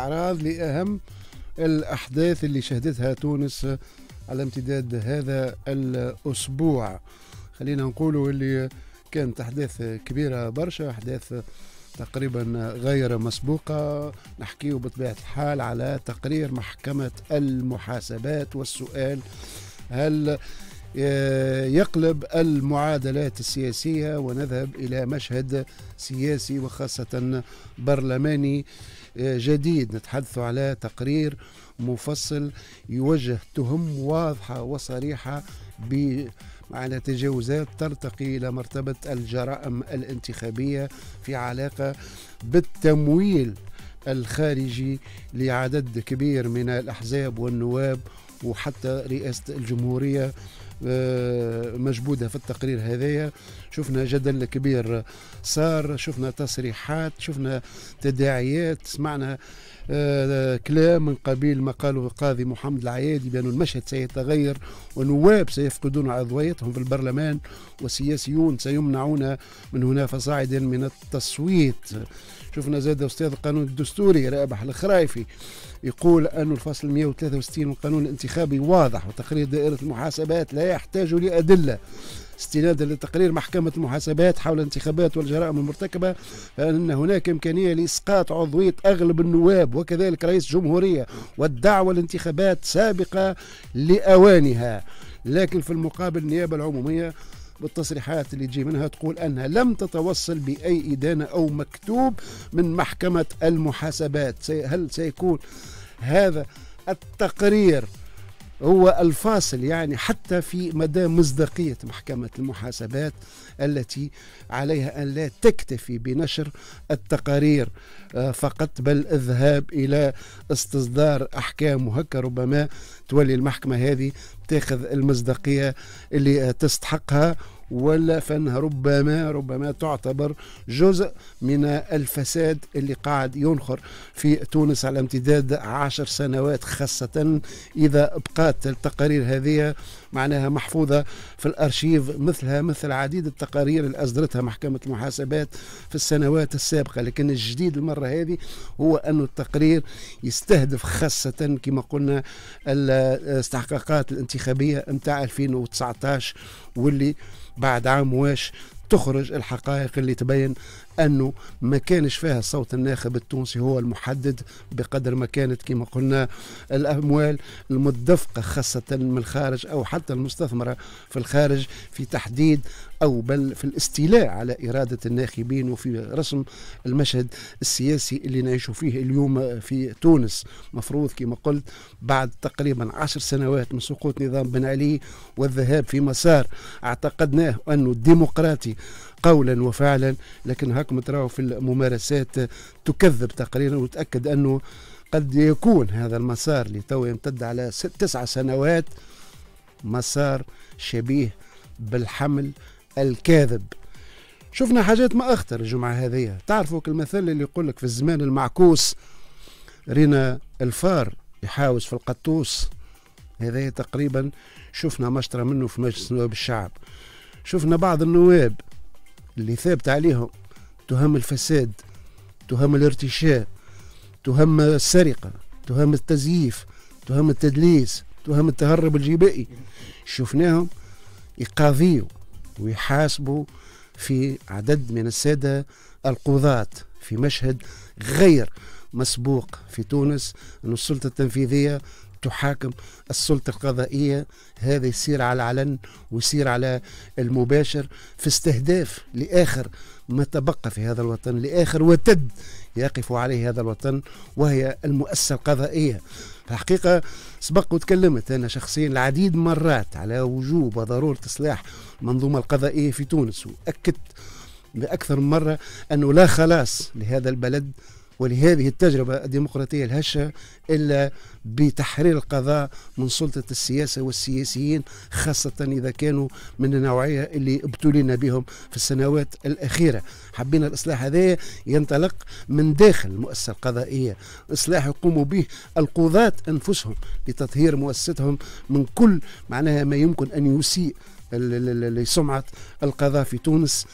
أعراض لأهم الأحداث اللي شهدتها تونس على امتداد هذا الأسبوع خلينا نقولوا اللي كانت أحداث كبيرة برشا أحداث تقريبا غير مسبوقة نحكي بطبيعة الحال على تقرير محكمة المحاسبات والسؤال هل يقلب المعادلات السياسية ونذهب إلى مشهد سياسي وخاصة برلماني جديد نتحدث على تقرير مفصل يوجه تهم واضحة وصريحة ب على تجاوزات ترتقي إلى مرتبة الجرائم الانتخابية في علاقة بالتمويل الخارجي لعدد كبير من الأحزاب والنواب وحتى رئاسة الجمهورية آه، مجبودة في التقرير هذايا شفنا جدل كبير صار شفنا تصريحات شفنا تداعيات سمعنا آه، كلام من قبيل ما قاله القاضي محمد العيادي بأن المشهد سيتغير ونواب سيفقدون عضويتهم في البرلمان والسياسيون سيمنعون من هنا فصاعدا من التصويت شفنا زاد أستاذ القانون الدستوري رابح الخرايفي يقول أن الفصل 163 من القانون الانتخابي واضح وتقرير دائرة المحاسبات لا يحتاج لأدلة استنادا لتقرير محكمة المحاسبات حول الانتخابات والجرائم المرتكبة فأن هناك إمكانية لإسقاط عضوية أغلب النواب وكذلك رئيس الجمهورية والدعوة الانتخابات سابقة لأوانها لكن في المقابل النيابة العمومية بالتصريحات اللي تجي منها تقول أنها لم تتوصل بأي إدانة أو مكتوب من محكمة المحاسبات هل سيكون هذا التقرير هو الفاصل يعني حتى في مدى مصداقية محكمة المحاسبات التي عليها أن لا تكتفي بنشر التقارير آه، فقط بل الذهاب إلى استصدار أحكام وهكا ربما تولي المحكمة هذه تاخذ المصداقية اللي تستحقها ولا فانها ربما ربما تعتبر جزء من الفساد اللي قاعد ينخر في تونس على امتداد عشر سنوات خاصة إذا بقات التقارير هذه معناها محفوظة في الأرشيف مثلها مثل عديد التقارير اللي أصدرتها محكمة المحاسبات في السنوات السابقة لكن الجديد المرة هذه هو أن التقرير يستهدف خاصة كما قلنا الاستحقاقات الانتخابية متاع 2019 واللي بعد عام واش تخرج الحقائق اللي تبين انه ما كانش فيها صوت الناخب التونسي هو المحدد بقدر ما كانت كما قلنا الاموال المدفقه خاصه من الخارج او حتى المستثمره في الخارج في تحديد او بل في الاستيلاء على اراده الناخبين وفي رسم المشهد السياسي اللي نعيش فيه اليوم في تونس مفروض كما قلت بعد تقريبا عشر سنوات من سقوط نظام بن علي والذهاب في مسار اعتقدناه انه ديمقراطي قولا وفعلا لكن هاكم تراو في الممارسات تكذب تقريرا وتأكد أنه قد يكون هذا المسار اللي تو يمتد على تسع سنوات مسار شبيه بالحمل الكاذب شفنا حاجات ما أخطر الجمعة هذه تعرفوا المثل اللي يقول لك في الزمان المعكوس رينا الفار يحاوز في القطوس هذا تقريبا شفنا مشطرة منه في مجلس نواب الشعب شفنا بعض النواب اللي ثابت عليهم تهم الفساد تهم الارتشاء تهم السرقة تهم التزييف تهم التدليس تهم التهرب الجبائي شفناهم يقاضيوا ويحاسبوا في عدد من السادة القضاة في مشهد غير مسبوق في تونس أن السلطة التنفيذية تحاكم السلطة القضائية هذا يصير على العلن ويصير على المباشر في استهداف لآخر ما تبقى في هذا الوطن لآخر وتد يقف عليه هذا الوطن وهي المؤسسة القضائية الحقيقة سبق وتكلمت أنا شخصيا العديد مرات على وجوب وضرورة إصلاح المنظومة القضائية في تونس وأكدت بأكثر من مرة أنه لا خلاص لهذا البلد ولهذه التجربة الديمقراطية الهشة إلا بتحرير القضاء من سلطة السياسة والسياسيين خاصة إذا كانوا من النوعية اللي ابتلينا بهم في السنوات الأخيرة حبينا الإصلاح هذا ينطلق من داخل المؤسسة القضائية إصلاح يقوموا به القضاة أنفسهم لتطهير مؤسستهم من كل معناها ما يمكن أن يسيء لسمعة القضاء في تونس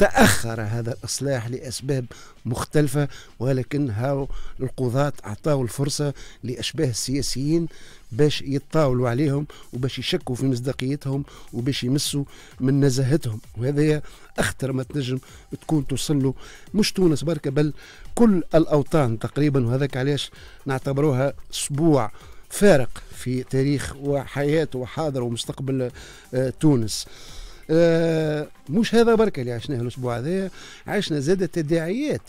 تأخر هذا الإصلاح لأسباب مختلفة ولكن هاو القضاة أعطاوا الفرصة لأشباه السياسيين باش يتطاولوا عليهم وباش يشكوا في مصداقيتهم وباش يمسوا من نزاهتهم وهذا أخطر ما تنجم تكون توصل له مش تونس برك بل كل الأوطان تقريبا وهذاك علاش نعتبروها أسبوع فارق في تاريخ وحياة وحاضر ومستقبل آه، تونس آه مش هذا بركة اللي عشناه الاسبوع هذا عشنا زادة تداعيات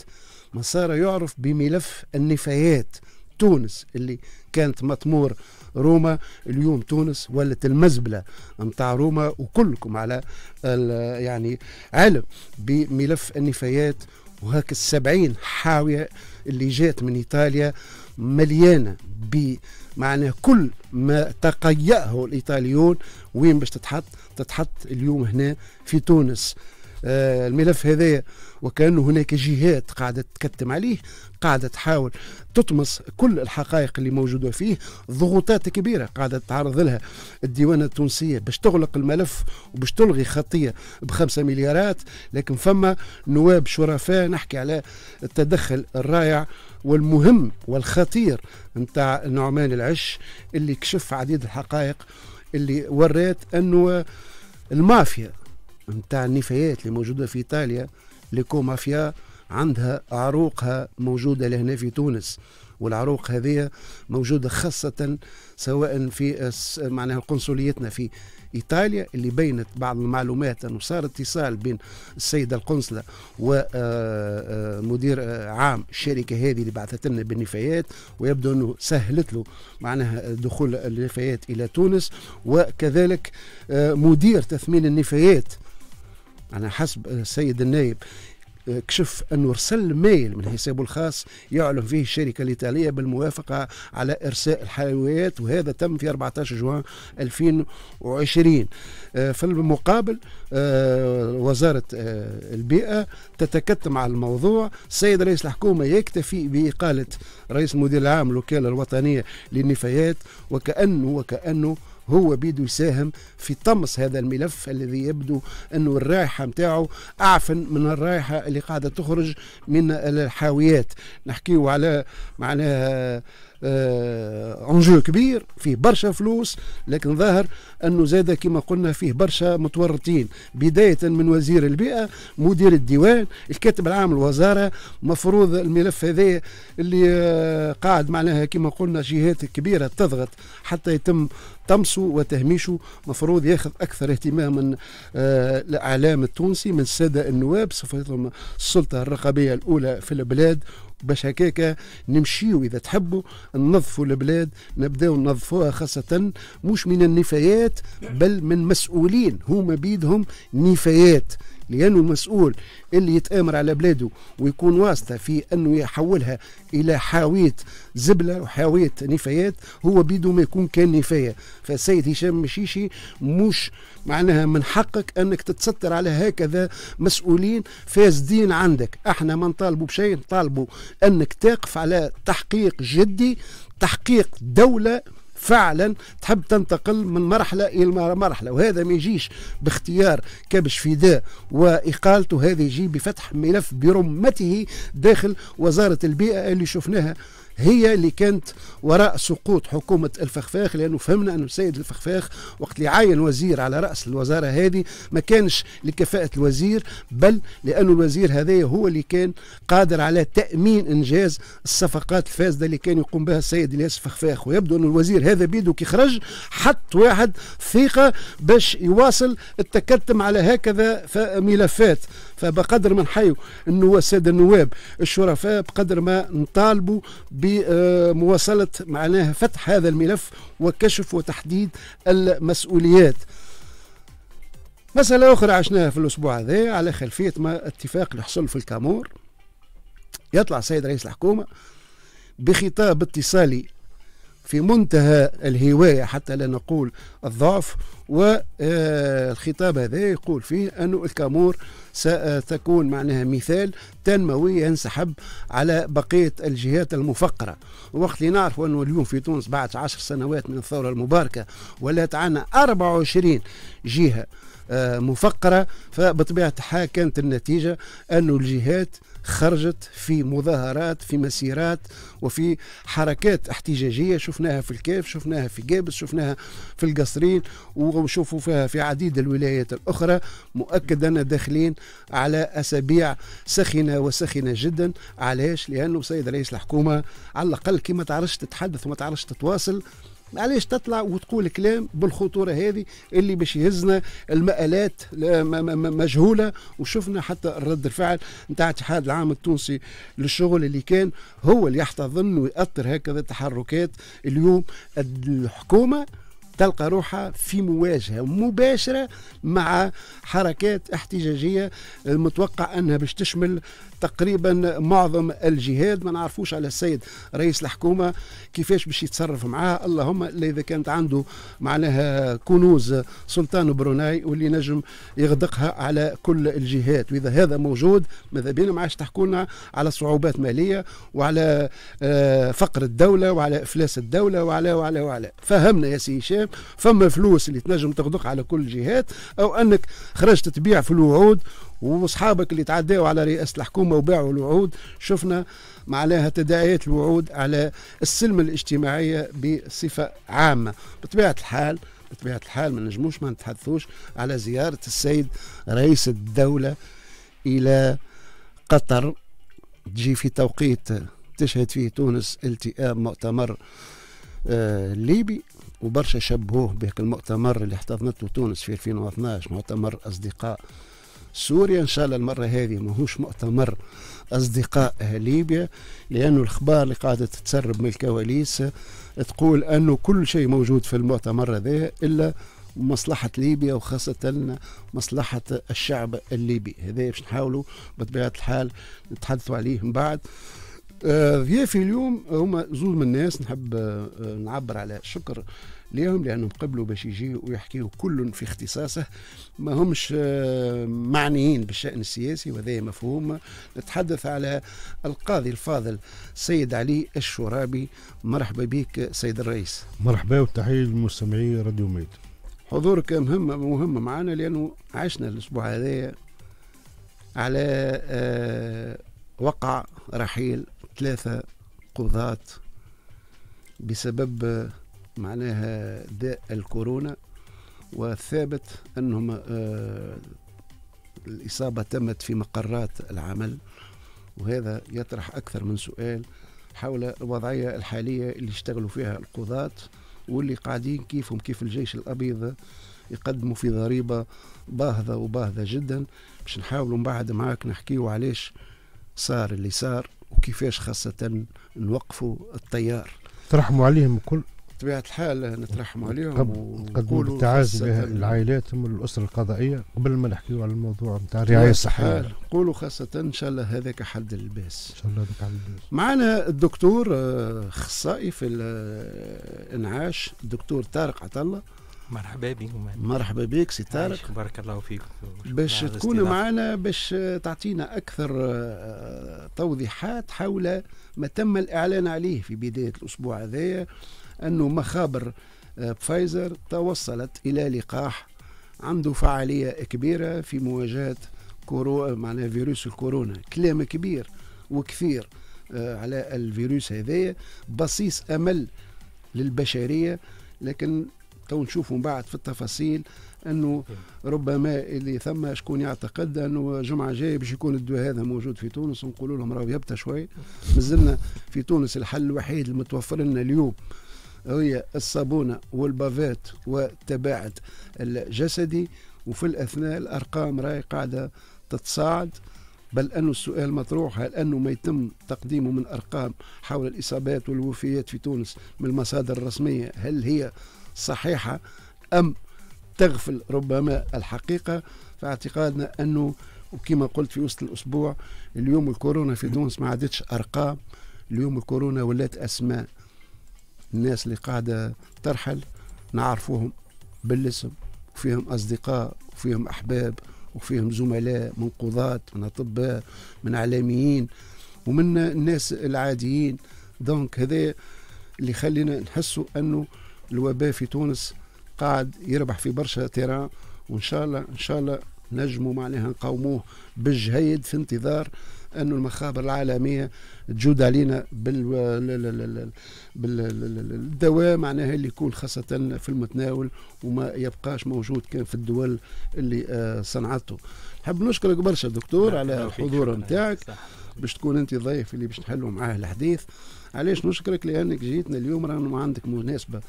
ما صار يعرف بملف النفايات تونس اللي كانت مطمور روما اليوم تونس ولت المزبله نتاع روما وكلكم على يعني علم بملف النفايات وهاك السبعين حاويه اللي جات من ايطاليا مليانه ب معناه كل ما تقيأه الإيطاليون وين باش تتحط تتحط اليوم هنا في تونس آه الملف هذا وكأن هناك جهات قاعدة تكتم عليه قاعدة تحاول تطمس كل الحقائق اللي موجودة فيه ضغوطات كبيرة قاعدة تعرض لها الديوانة التونسية باش تغلق الملف وباش تلغي خطية بخمسة مليارات لكن فما نواب شرفاء نحكي على التدخل الرائع والمهم والخطير نتاع نعمان العش اللي كشف عديد الحقائق اللي ورات انه المافيا نتاع النفايات اللي موجوده في ايطاليا ليكو مافيا عندها عروقها موجوده لهنا في تونس والعروق هذه موجوده خاصه سواء في معناها قنصليتنا في إيطاليا اللي بينت بعض المعلومات أنه صار اتصال بين السيدة القنصلة ومدير آه، آه، آه، عام الشركة هذه اللي بعثت لنا بالنفايات ويبدو أنه سهلت له معناها دخول النفايات إلى تونس وكذلك مدير تثمين النفايات على حسب السيد النايب كشف أنه ارسل ميل من حسابه الخاص يعلن فيه الشركة الإيطالية بالموافقة على إرساء الحيويات وهذا تم في 14 جوان 2020 آه، في المقابل آه، وزارة آه، البيئة تتكتم على الموضوع السيد رئيس الحكومة يكتفي بإقالة رئيس المدير العام الوكالة الوطنية للنفايات وكأنه وكأنه هو بيدو يساهم في طمس هذا الملف الذي يبدو أنه الرائحة متاعه أعفن من الرائحة اللي قاعدة تخرج من الحاويات نحكيه على معناها انجو آه، كبير فيه برشا فلوس لكن ظاهر انه زاد كما قلنا فيه برشا متورطين بدايه من وزير البيئه مدير الديوان الكاتب العام الوزاره مفروض الملف هذا اللي آه، قاعد معناها كما قلنا جهات كبيره تضغط حتى يتم طمسه وتهميشه مفروض ياخذ اكثر اهتمام من آه، الاعلام التونسي من الساده النواب صفتهم السلطه الرقابيه الاولى في البلاد باش هكاك نمشيو اذا تحبوا ننظفوا البلاد نبداو ننظفوها خاصه مش من النفايات بل من مسؤولين هما بيدهم نفايات لأنه المسؤول اللي يتآمر على بلاده ويكون واسطة في أنه يحولها إلى حاوية زبلة وحاوية نفايات هو بيدو ما يكون كان نفاية فالسيد هشام مشيشي مش معناها من حقك أنك تتستر على هكذا مسؤولين فاسدين عندك احنا ما نطالبوا بشيء نطالبوا أنك تقف على تحقيق جدي تحقيق دولة فعلا تحب تنتقل من مرحله الى مرحله وهذا ما يجيش باختيار كبش فداء واقالته هذا يجي بفتح ملف برمته داخل وزاره البيئه اللي شفناها هي اللي كانت وراء سقوط حكومة الفخفاخ لأنه فهمنا أن السيد الفخفاخ وقت اللي عاين وزير على رأس الوزارة هذه ما كانش لكفاءة الوزير بل لأنه الوزير هذا هو اللي كان قادر على تأمين إنجاز الصفقات الفاسدة اللي كان يقوم بها السيد إلياس الفخفاخ ويبدو أن الوزير هذا بيده كي خرج حط واحد ثقة باش يواصل التكتم على هكذا ملفات فبقدر ما نحيوا النواب الساده النواب الشرفاء بقدر ما نطالبوا بمواصله معناها فتح هذا الملف وكشف وتحديد المسؤوليات مسألة أخرى عشناها في الأسبوع هذا على خلفية ما اتفاق اللي حصل في الكامور يطلع السيد رئيس الحكومة بخطاب اتصالي في منتهى الهواية حتى لا نقول الضعف والخطاب هذا يقول فيه أن الكامور ستكون معناها مثال تنموي ينسحب على بقية الجهات المفقرة وقت اللي نعرف أنه اليوم في تونس بعد عشر سنوات من الثورة المباركة ولا تعنا 24 جهة آه، مفقرة فبطبيعة الحال كانت النتيجة أن الجهات خرجت في مظاهرات في مسيرات وفي حركات احتجاجيه شفناها في الكاف شفناها في جابس شفناها في القصرين ونشوفوا فيها في عديد الولايات الاخرى مؤكدا داخلين على اسابيع سخنه وسخنه جدا علاش لانه السيد رئيس الحكومه على الاقل كي ما تعرفش تتحدث وما تعرفش تتواصل علاش تطلع وتقول كلام بالخطوره هذه اللي باش يهزنا المآلات مجهوله وشفنا حتى رد الفعل نتاع الاتحاد العام التونسي للشغل اللي كان هو اللي يحتضن ويأثر هكذا تحركات اليوم الحكومه تلقى روحها في مواجهة مباشرة مع حركات احتجاجية المتوقع أنها باش تشمل تقريبا معظم الجهاد ما نعرفوش على السيد رئيس الحكومة كيفاش باش يتصرف معاه اللهم إلا إذا كانت عنده معناها كنوز سلطان بروناي واللي نجم يغدقها على كل الجهات وإذا هذا موجود ماذا بينا ما عادش تحكوا لنا على صعوبات مالية وعلى آه، فقر الدولة وعلى إفلاس الدولة وعلى وعلى وعلى فهمنا يا سي هشام فما فلوس اللي تنجم تغدق على كل الجهات او انك خرجت تبيع في الوعود واصحابك اللي تعداوا على رئاسه الحكومه وباعوا الوعود شفنا معناها تداعيات الوعود على السلم الاجتماعيه بصفه عامه بطبيعه الحال بطبيعه الحال ما نجموش ما نتحدثوش على زياره السيد رئيس الدوله الى قطر تجي في توقيت تشهد فيه تونس التئام مؤتمر آه ليبي وبرشا شبهوه بهك المؤتمر اللي احتضنته تونس في 2012 مؤتمر أصدقاء سوريا إن شاء الله المرة هذه ماهوش مؤتمر أصدقاء ليبيا لانه الأخبار اللي قاعدة تتسرب من الكواليس تقول أنه كل شيء موجود في المؤتمر هذا إلا مصلحة ليبيا وخاصة مصلحة الشعب الليبي هذا باش نحاولوا بطبيعة الحال نتحدثوا عليه من بعد ضيافي آه، اليوم هما زوج من الناس نحب آه، نعبر على الشكر ليهم لانهم قبلوا باش يجي ويحكيوا كل في اختصاصه ما همش آه، معنيين بالشان السياسي وهذا مفهوم نتحدث على القاضي الفاضل سيد علي الشرابي مرحبا بك سيد الرئيس مرحبا وتحيه لمستمعي راديو ميت حضورك مهم مهم معنا لانه عشنا الاسبوع هذا على وقع رحيل ثلاثة قضاة بسبب معناها داء الكورونا والثابت أنهم آه، الإصابة تمت في مقرات العمل وهذا يطرح أكثر من سؤال حول الوضعية الحالية اللي اشتغلوا فيها القضاة واللي قاعدين كيفهم كيف الجيش الأبيض يقدموا في ضريبة باهظة وباهظة جدا باش نحاولوا بعد معاك نحكيه علاش صار اللي صار وكيفاش خاصة نوقفوا التيار ترحموا عليهم الكل بطبيعة الحال نترحموا عليهم ونقدموا التعازي لعائلاتهم والأسرة القضائية قبل ما نحكيو على الموضوع نتاع الرعاية الصحية نقولوا خاصة إن شاء الله هذاك حد الباس إن شاء الله هذاك حد الباس معنا الدكتور أخصائي آه، في الإنعاش آه، الدكتور طارق عطالله مرحبا بكم مرحبا بك سي طارق بارك الله فيك باش تكون معنا باش تعطينا اكثر آه، توضيحات حول ما تم الاعلان عليه في بدايه الاسبوع هذايا انه مخابر آه، فايزر توصلت الى لقاح عنده فعاليه كبيره في مواجهه كورو معناها فيروس الكورونا كلام كبير وكثير آه، على الفيروس هذايا بصيص امل للبشريه لكن تو نشوفوا من بعد في التفاصيل انه ربما اللي ثم شكون يعتقد انه جمعه جايه باش يكون الدواء هذا موجود في تونس ونقولوا لهم راهو يبتى شوي مازلنا في تونس الحل الوحيد المتوفر لنا اليوم هي الصابونه والبافات والتباعد الجسدي وفي الاثناء الارقام راهي قاعده تتصاعد بل أن السؤال مطروح هل أنه ما يتم تقديمه من أرقام حول الإصابات والوفيات في تونس من المصادر الرسمية هل هي صحيحة أم تغفل ربما الحقيقة فاعتقادنا أنه وكما قلت في وسط الأسبوع اليوم الكورونا في تونس ما عادتش أرقام اليوم الكورونا ولات أسماء الناس اللي قاعدة ترحل نعرفوهم بالاسم وفيهم أصدقاء وفيهم أحباب وفيهم زملاء من قضاة من أطباء من إعلاميين ومن الناس العاديين دونك هذا اللي خلينا نحسوا أنه الوباء في تونس قاعد يربح في برشا تيران وان شاء الله ان شاء الله نجموا معناها نقاوموه بالجهيد في انتظار انه المخابر العالميه تجود علينا بالدواء معناها اللي يكون خاصه في المتناول وما يبقاش موجود كان في الدول اللي آه، صنعته. نحب نشكرك برشا دكتور نعم، على الحضور نعم، نتاعك باش تكون انت ضيف اللي باش نحلوا معاه الحديث. علاش نشكرك لانك جيتنا اليوم رانا عندك مناسبه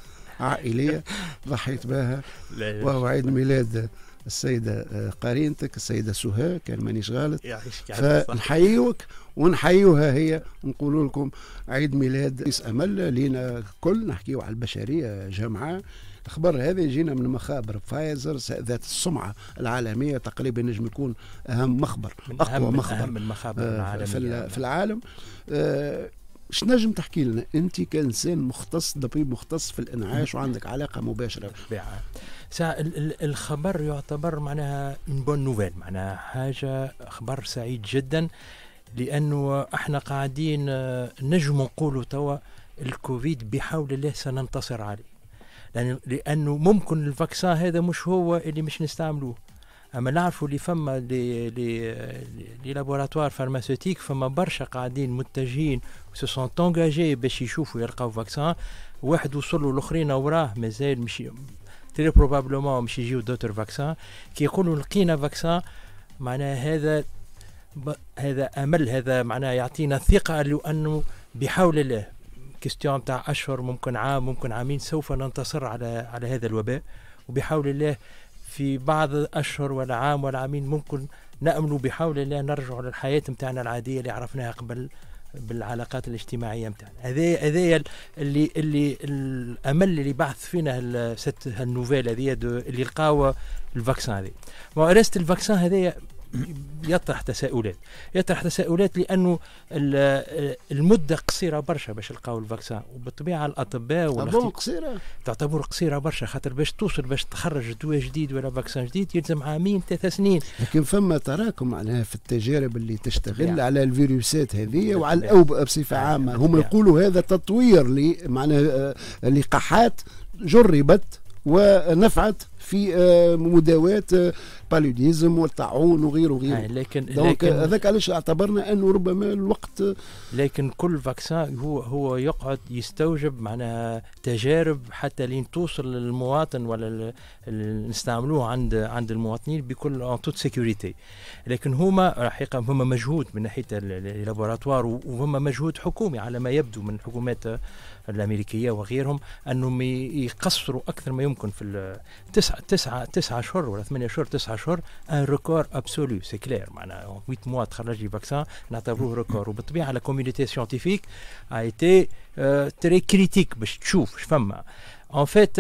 عائليه ضحيت بها وهو عيد ميلاد السيدة آه، قرينتك السيدة سهى كان مانيش غلط فنحييوك ونحيوها هي نقول لكم عيد ميلاد رئيس أمل لينا كل نحكيو على البشرية جمعاء الخبر هذا يجينا من مخابر فايزر ذات السمعة العالمية تقريبا نجم يكون أهم مخبر أقوى أهم مخبر أهم المخابر آه، العالمية في العالم آه، شنجم نجم تحكي لنا انت كانسان مختص طبيب مختص في الانعاش وعندك علاقه مباشره بالطبيعه الخبر يعتبر معناها بون نوفيل معناها حاجه خبر سعيد جدا لانه احنا قاعدين آه، نجم نقولوا توا الكوفيد بحول الله سننتصر عليه لانه ممكن الفاكسان هذا مش هو اللي مش نستعملوه اما نعرفوا اللي فما لي لي لي لابوراتوار فارماسيوتيك فما برشا قاعدين متجهين سو سون تونجاجي باش يشوفوا يلقاو فاكسان واحد وصلوا الاخرين وراه مازال مش تري بروبابلومون مش يجيو دوتر فاكسان كي يقولوا لقينا فاكسان معناها هذا هذا امل هذا معناها يعطينا ثقه لو انه بحول الله كيستيون تاع اشهر ممكن عام ممكن عامين سوف ننتصر على على هذا الوباء وبحول الله في بعض أشهر ولا عام ولا عامين ممكن نأمل بحول الله نرجع للحياة متاعنا العادية اللي عرفناها قبل بالعلاقات الاجتماعيه نتاعنا هذا اللي اللي الامل اللي بعث فينا ست هالنوفيل هذه اللي لقاو الفاكسان هذه ما ريست الفاكسان هذه يطرح تساؤلات يطرح تساؤلات لانه المده قصيره برشا باش لقاو الفاكسان وبالطبيعه الاطباء تعتبر قصيره تعتبر قصيره برشا خاطر باش توصل باش تخرج دواء جديد ولا فاكسان جديد يلزم عامين ثلاثة سنين لكن فما تراكم معناها في التجارب اللي تشتغل يعني. على الفيروسات هذه نعم. وعلى الاوبئه بصفه يعني عامه هم يقولوا هذا تطوير معناها آه، لقاحات جربت ونفعت في آه، مداواة آه، باليوديزم والطاعون وغيره وغيره آه، لكن دونك هذاك علاش اعتبرنا انه ربما الوقت لكن كل فاكسان هو هو يقعد يستوجب معناها تجارب حتى لين توصل للمواطن ولا نستعملوه عند عند المواطنين بكل اون توت سيكوريتي لكن هما حقيقه هما مجهود من ناحيه اللابوراتوار وهما مجهود حكومي على ما يبدو من حكومات الامريكيه وغيرهم انهم يقصروا اكثر ما يمكن في التسعة تسعة تسعة اشهر ولا ثمانية اشهر تسعة اشهر ان ريكور ابسولو سي كلير معناها 8 موا تخرج لي فاكسان نعتبروه ريكور وبالطبيعه لا كوميونيتي سيونتيفيك ايتي تري كريتيك باش تشوف اش فما ان فيت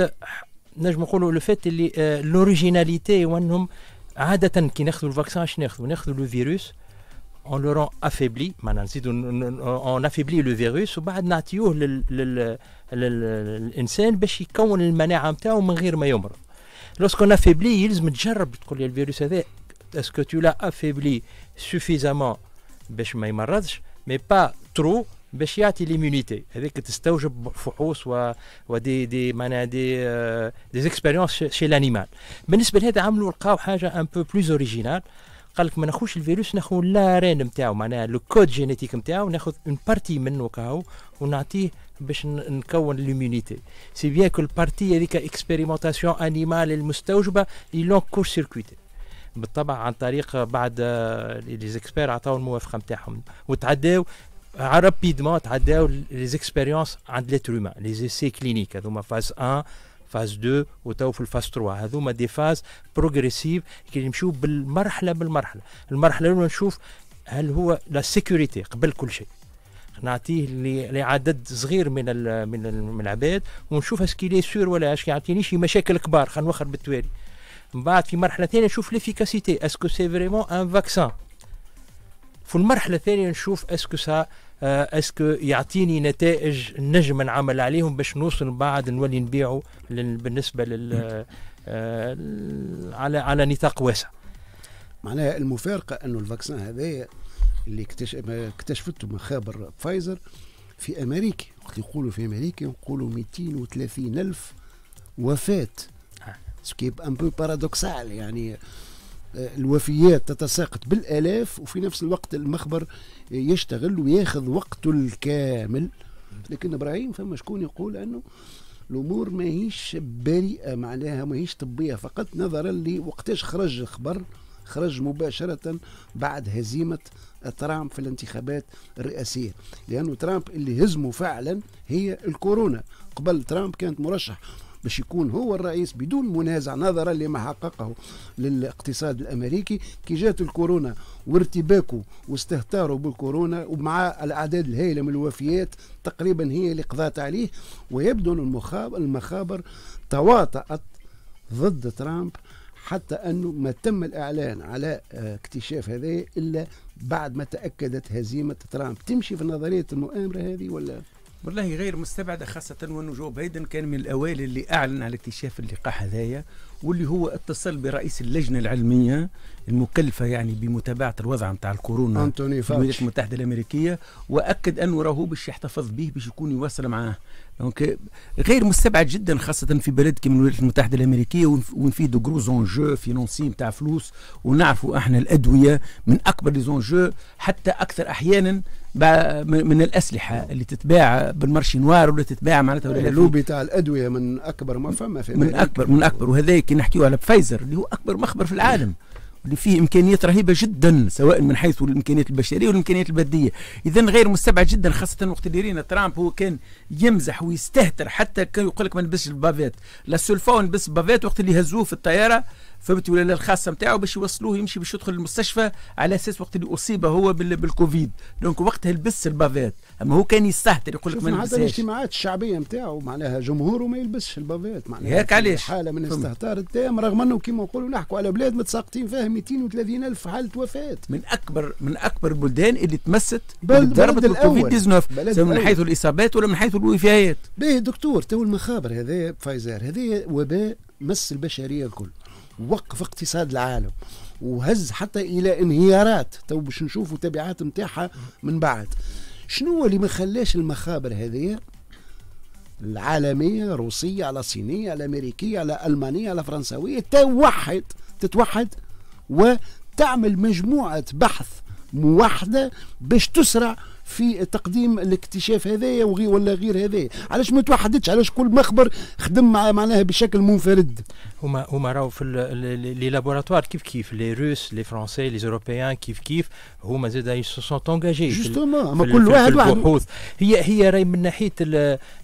نجم نقولوا لو فيت اللي لوريجيناليتي euh, وانهم عاده كي ناخذوا الفاكسان اش ناخذوا ناخذوا لو فيروس on le rend affaibli, on affaiblit le virus, ou bien on a le virus, le l'insan, pour qu'il ait une immunité, Lorsqu'on affaiblit, il se jarb, tu le virus, est-ce que tu l'as affaibli suffisamment, mais pas trop, pour qu'il ait l'immunité, avec des stages, ou des, des, des, des, euh, des expériences chez l'animal. fait quelque chose un peu plus original, قال لك ما ناخذش الفيروس ناخذ لا رين نتاعو معناها لو كود جينيتيك نتاعو ناخذ اون بارتي منه كاو ونعطيه باش نكون ليمونيتي سي بيان كو البارتي هذيك اكسبيريمونتاسيون انيمال المستوجبه اللي لون كور سيركويتي بالطبع عن طريق بعد لي آه، زيكسبير عطاو الموافقه نتاعهم وتعداو رابيدمون آه، تعداو لي زيكسبيريونس عند ليتر هيومان لي زيسي كلينيك هذوما فاز 1 فاز 2 وتو في الفاز 3 هذوما دي فاز بروغريسيف كي نمشيو بالمرحله بالمرحله المرحله الاولى نشوف هل هو لا سيكوريتي قبل كل شيء نعطيه لعدد صغير من من ال من العباد ونشوف اسكي سور ولا اش شي مشاكل كبار خلينا نوخر بالتوالي من بعد في مرحله ثانيه نشوف ليفيكاسيتي اسكو سي فريمون ان فاكسان في المرحله الثانيه نشوف اسكو سا آه، اسكو يعطيني نتائج نجم نعمل عليهم باش نوصل بعد نولي نبيعه بالنسبه لل آه، على على نطاق واسع معناها المفارقه انه الفاكسان هذايا اللي اكتشفته مخابر فايزر في امريكا وقت يقولوا في امريكا يقولوا 230 الف وفاه سكيب ان بو بارادوكسال يعني الوفيات تتساقط بالالاف وفي نفس الوقت المخبر يشتغل وياخذ وقته الكامل لكن ابراهيم فما شكون يقول انه الامور ماهيش بريئه معناها ماهيش طبيه فقط نظرا لوقتاش خرج الخبر خرج مباشرة بعد هزيمة ترامب في الانتخابات الرئاسية لأنه ترامب اللي هزمه فعلا هي الكورونا قبل ترامب كانت مرشح باش يكون هو الرئيس بدون منازع نظرا لما حققه للاقتصاد الامريكي كي جات الكورونا وارتباكه واستهتاره بالكورونا ومع الاعداد الهائله من الوفيات تقريبا هي اللي قضات عليه ويبدو المخابر تواطأت ضد ترامب حتى انه ما تم الاعلان على آه، اكتشاف هذا الا بعد ما تاكدت هزيمه ترامب تمشي في نظريه المؤامره هذه ولا والله غير مستبعدة خاصة وأنه جو بايدن كان من الأوائل اللي أعلن على اكتشاف اللقاح هذايا واللي هو اتصل برئيس اللجنه العلميه المكلفه يعني بمتابعه الوضع نتاع الكورونا انتوني في الولايات المتحده الامريكيه واكد انه راهو باش يحتفظ به باش يكون يواصل معاه دونك غير مستبعد جدا خاصه في بلد كيما الولايات المتحده الامريكيه وين فيه دو جرو زونجو فينونسي نتاع فلوس ونعرفوا احنا الادويه من اكبر زونجو حتى اكثر احيانا من الاسلحه اللي تتباع بالمارشي نوار ولا تتباع معناتها ولا اللوبي تاع الادويه من اكبر ما فما في من اكبر من اكبر وهذاك كي نحكيو على فايزر اللي هو اكبر مخبر في العالم اللي فيه امكانيات رهيبه جدا سواء من حيث الامكانيات البشريه والامكانيات الماديه اذا غير مستبعد جدا خاصه وقت اللي رينا ترامب هو كان يمزح ويستهتر حتى كان يقول لك ما نلبسش البافيت لا سول ونلبس بافيت وقت اللي هزوه في الطياره فهمت ولا الخاصه نتاعو باش يوصلوه يمشي باش يدخل المستشفى على اساس وقت اللي اصيب هو بالكوفيد دونك وقتها لبس البافات اما هو كان يستهتر يقول لك ما نلبسهاش الاجتماعات الشعبيه نتاعو معناها جمهوره ما يلبسش البافات معناها هيك علاش حاله من الاستهتار التام رغم انه كيما نقولوا نحكوا على بلاد متساقطين فيها 230 الف حاله وفاه من اكبر من اكبر البلدان اللي تمست بضربة الكوفيد 19 سواء من حيث الاصابات ولا من حيث الوفيات باهي دكتور تو المخابر هذا فايزر هذا وباء مس البشريه الكل وقف اقتصاد العالم وهز حتى الى انهيارات تو باش نشوفوا تبعات نتاعها من بعد شنو اللي ما خلاش المخابر هذه العالمية روسية على صينية على أمريكية على ألمانية على فرنسوية توحد تتوحد وتعمل مجموعة بحث موحدة باش تسرع في تقديم الاكتشاف هذايا ولا غير هذايا علاش ما توحدتش علاش كل مخبر خدم مع معناها بشكل منفرد هما هما راهو في لي لابوراتوار كيف كيف لي روس لي فرونسي لي اوروبيان كيف كيف هما زاد سو يسون تونجاجي جوستومون اما كل واحد واحد البحوث هي هي راهي من ناحيه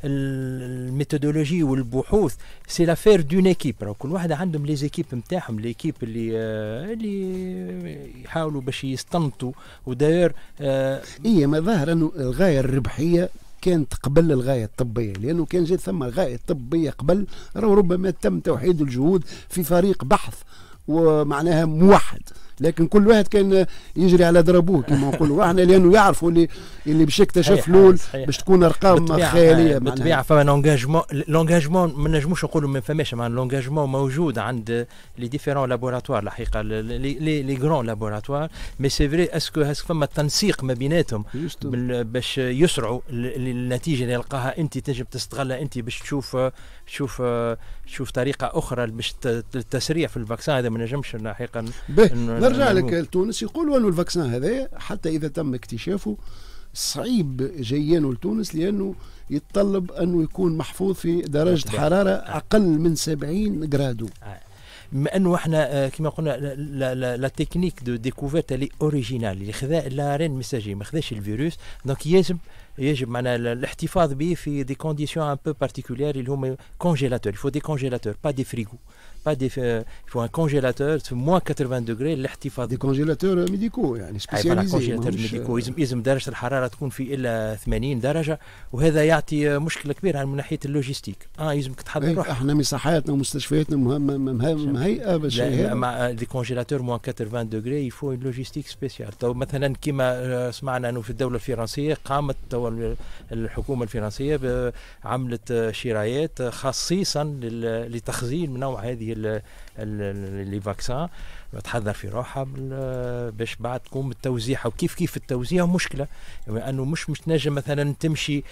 الميثودولوجي والبحوث سي لافير دون ايكيب راه كل واحد عندهم لي زيكيب نتاعهم ليكيب اللي آه، اللي يحاولوا باش يستنطوا وداير آه، اي ما ظاهر انه الغايه الربحيه كانت قبل الغاية الطبية لأنه كان جات ثم غاية طبية قبل ربما تم توحيد الجهود في فريق بحث ومعناها موحد لكن كل واحد كان يجري على ضربوه كما نقولوا احنا لانه يعرفوا اللي اللي باش يكتشف لول باش تكون ارقام خياليه بالطبيعه فما لونجاجمون لونجاجمون ما نجموش نقولوا ما فماش معناها لونجاجمون موجود عند لي ديفيرون لابوراتوار الحقيقه لي لي غرون لابوراتوار مي سي فري اسكو اسكو فما تنسيق ما بيناتهم باش يسرعوا النتيجه اللي يلقاها انت تنجم تستغلها انت باش تشوف شوف شوف طريقه اخرى باش التسريع في الفاكسان هذا ما نجمش لاحقا نرجع لك لتونس يقولوا انه الفاكسان هذا حتى اذا تم اكتشافه صعيب جيانه لتونس لانه يتطلب انه يكون محفوظ في درجه حراره اقل من 70 جرادو آه. ما انه احنا آه، كما قلنا لا, تكنيك دو ديكوفيرت اللي اوريجينال اللي خذا لا رين ميساجي ما خذاش الفيروس دونك يلزم يجب معناها الاحتفاظ به في دي كونديسيون ان بو بارتيكولير اللي هما كونجيلاتور يفو دي كونجيلاتور با دي فريغو با دي يفو ان كونجيلاتور في موان 80 دوغري الاحتفاظ دي كونجيلاتور ميديكو يعني سبيسياليزي كونجيلاتور ميديكو يلزم يلزم درجه الحراره تكون في الا 80 درجه وهذا يعطي آه، مشكله كبيره من ناحيه اللوجيستيك اه يلزمك تحضر إيه، روحك احنا من ومستشفياتنا مهيئه باش مع دي كونجيلاتور موان 80 دوغري يفو لوجيستيك سبيسيال تو مثلا كيما آه، سمعنا انه في الدوله الفرنسيه قامت تو الحكومه الفرنسيه عملت شرايات خصيصا لتخزين نوع هذه لي فاكسان تحضر في روحها باش بعد تقوم التوزيع وكيف كيف التوزيع مشكله يعني انه مش مش تنجم مثلا تمشي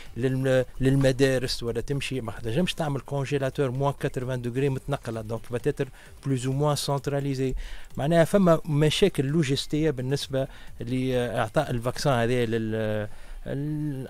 للمدارس ولا تمشي ما تنجمش تعمل كونجيلاتور موان 80 دوغري متنقله دونك بتاتر بلوز او موان سنتراليزي معناها فما مشاكل لوجستيه بالنسبه لاعطاء الفاكسان هذا لل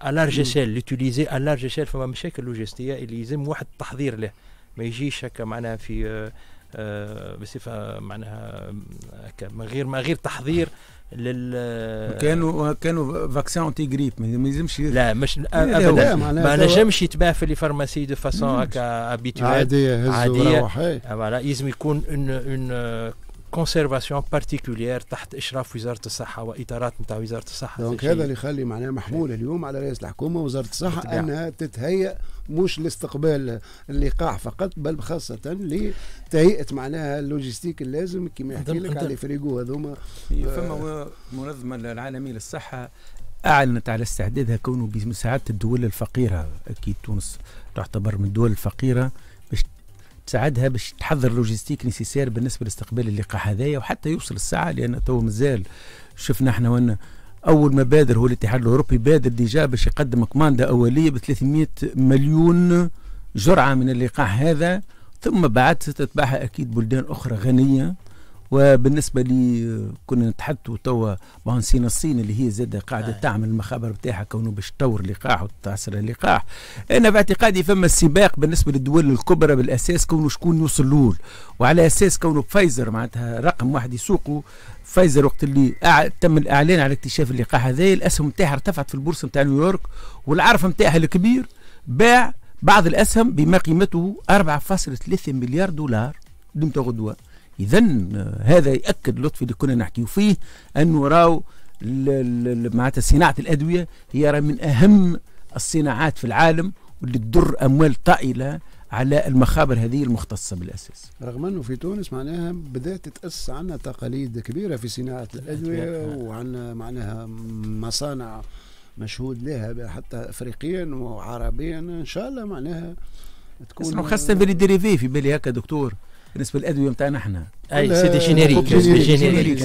على لارج سيل لوتيليزي على لارج سيل فما مشاكل لوجستيه اللي يلزم واحد التحضير له ما يجيش هكا معناها في آه، آه، بصفه معناها آه، هكا من غير ما غير تحضير لل كانوا كانوا فاكسين انتي غريب ما يلزمش لا مش إيه، ابدا ما نجمش يتباع في لي فارماسي دو فاسون هكا ابيتوال عاديه عاديه فوالا يلزم يكون اون اون كونسيرفاسيون بارتيكولير تحت اشراف وزاره الصحه واطارات نتاع وزاره الصحه دونك هذا اللي يخلي معناه محمول إيه. اليوم على رئيس الحكومه وزاره الصحه بالطبع. انها تتهيأ مش لاستقبال اللقاح فقط بل خاصه لتهيئه معناها اللوجستيك اللازم كما يحكي لك على فريقو هذوما فما المنظمه العالميه للصحه اعلنت على استعدادها كونه بمساعده الدول الفقيره اكيد تونس تعتبر من الدول الفقيره تساعدها باش تحضر لوجيستيك نيسيسير بالنسبه لاستقبال اللقاح هذايا وحتى يوصل الساعه لان تو مازال شفنا احنا وانا اول ما بادر هو الاتحاد الاوروبي بادر ديجا باش يقدم كماندا اوليه ب 300 مليون جرعه من اللقاح هذا ثم بعد ستتبعها اكيد بلدان اخرى غنيه وبالنسبه لي كنا نتحدثوا توا بانسين الصين اللي هي زادة قاعده آه. تعمل المخابر بتاعها كونه باش تطور لقاح وتعصر اللقاح انا باعتقادي فما السباق بالنسبه للدول الكبرى بالاساس كونه شكون يوصل لول وعلى اساس كونه فايزر معناتها رقم واحد يسوقه فايزر وقت اللي تم الاعلان على اكتشاف اللقاح هذا الاسهم نتاعها ارتفعت في البورصه نتاع نيويورك والعرف نتاعها الكبير باع بعض الاسهم بما قيمته 4.3 مليار دولار دمت غدوه اذا آه، هذا ياكد لطفي اللي كنا نحكي فيه انه راو معناتها صناعه الادويه هي راه من اهم الصناعات في العالم واللي تدر اموال طائله على المخابر هذه المختصه بالاساس. رغم انه في تونس معناها بدات تتاسس عندنا تقاليد كبيره في صناعه الادويه وعندنا معناها مصانع مشهود لها حتى افريقيا وعربيا ان شاء الله معناها تكون خاصه بالديريفي في بالي هكا دكتور بالنسبه للادويه نتاعنا احنا اي سي دي جينيريك جينيريك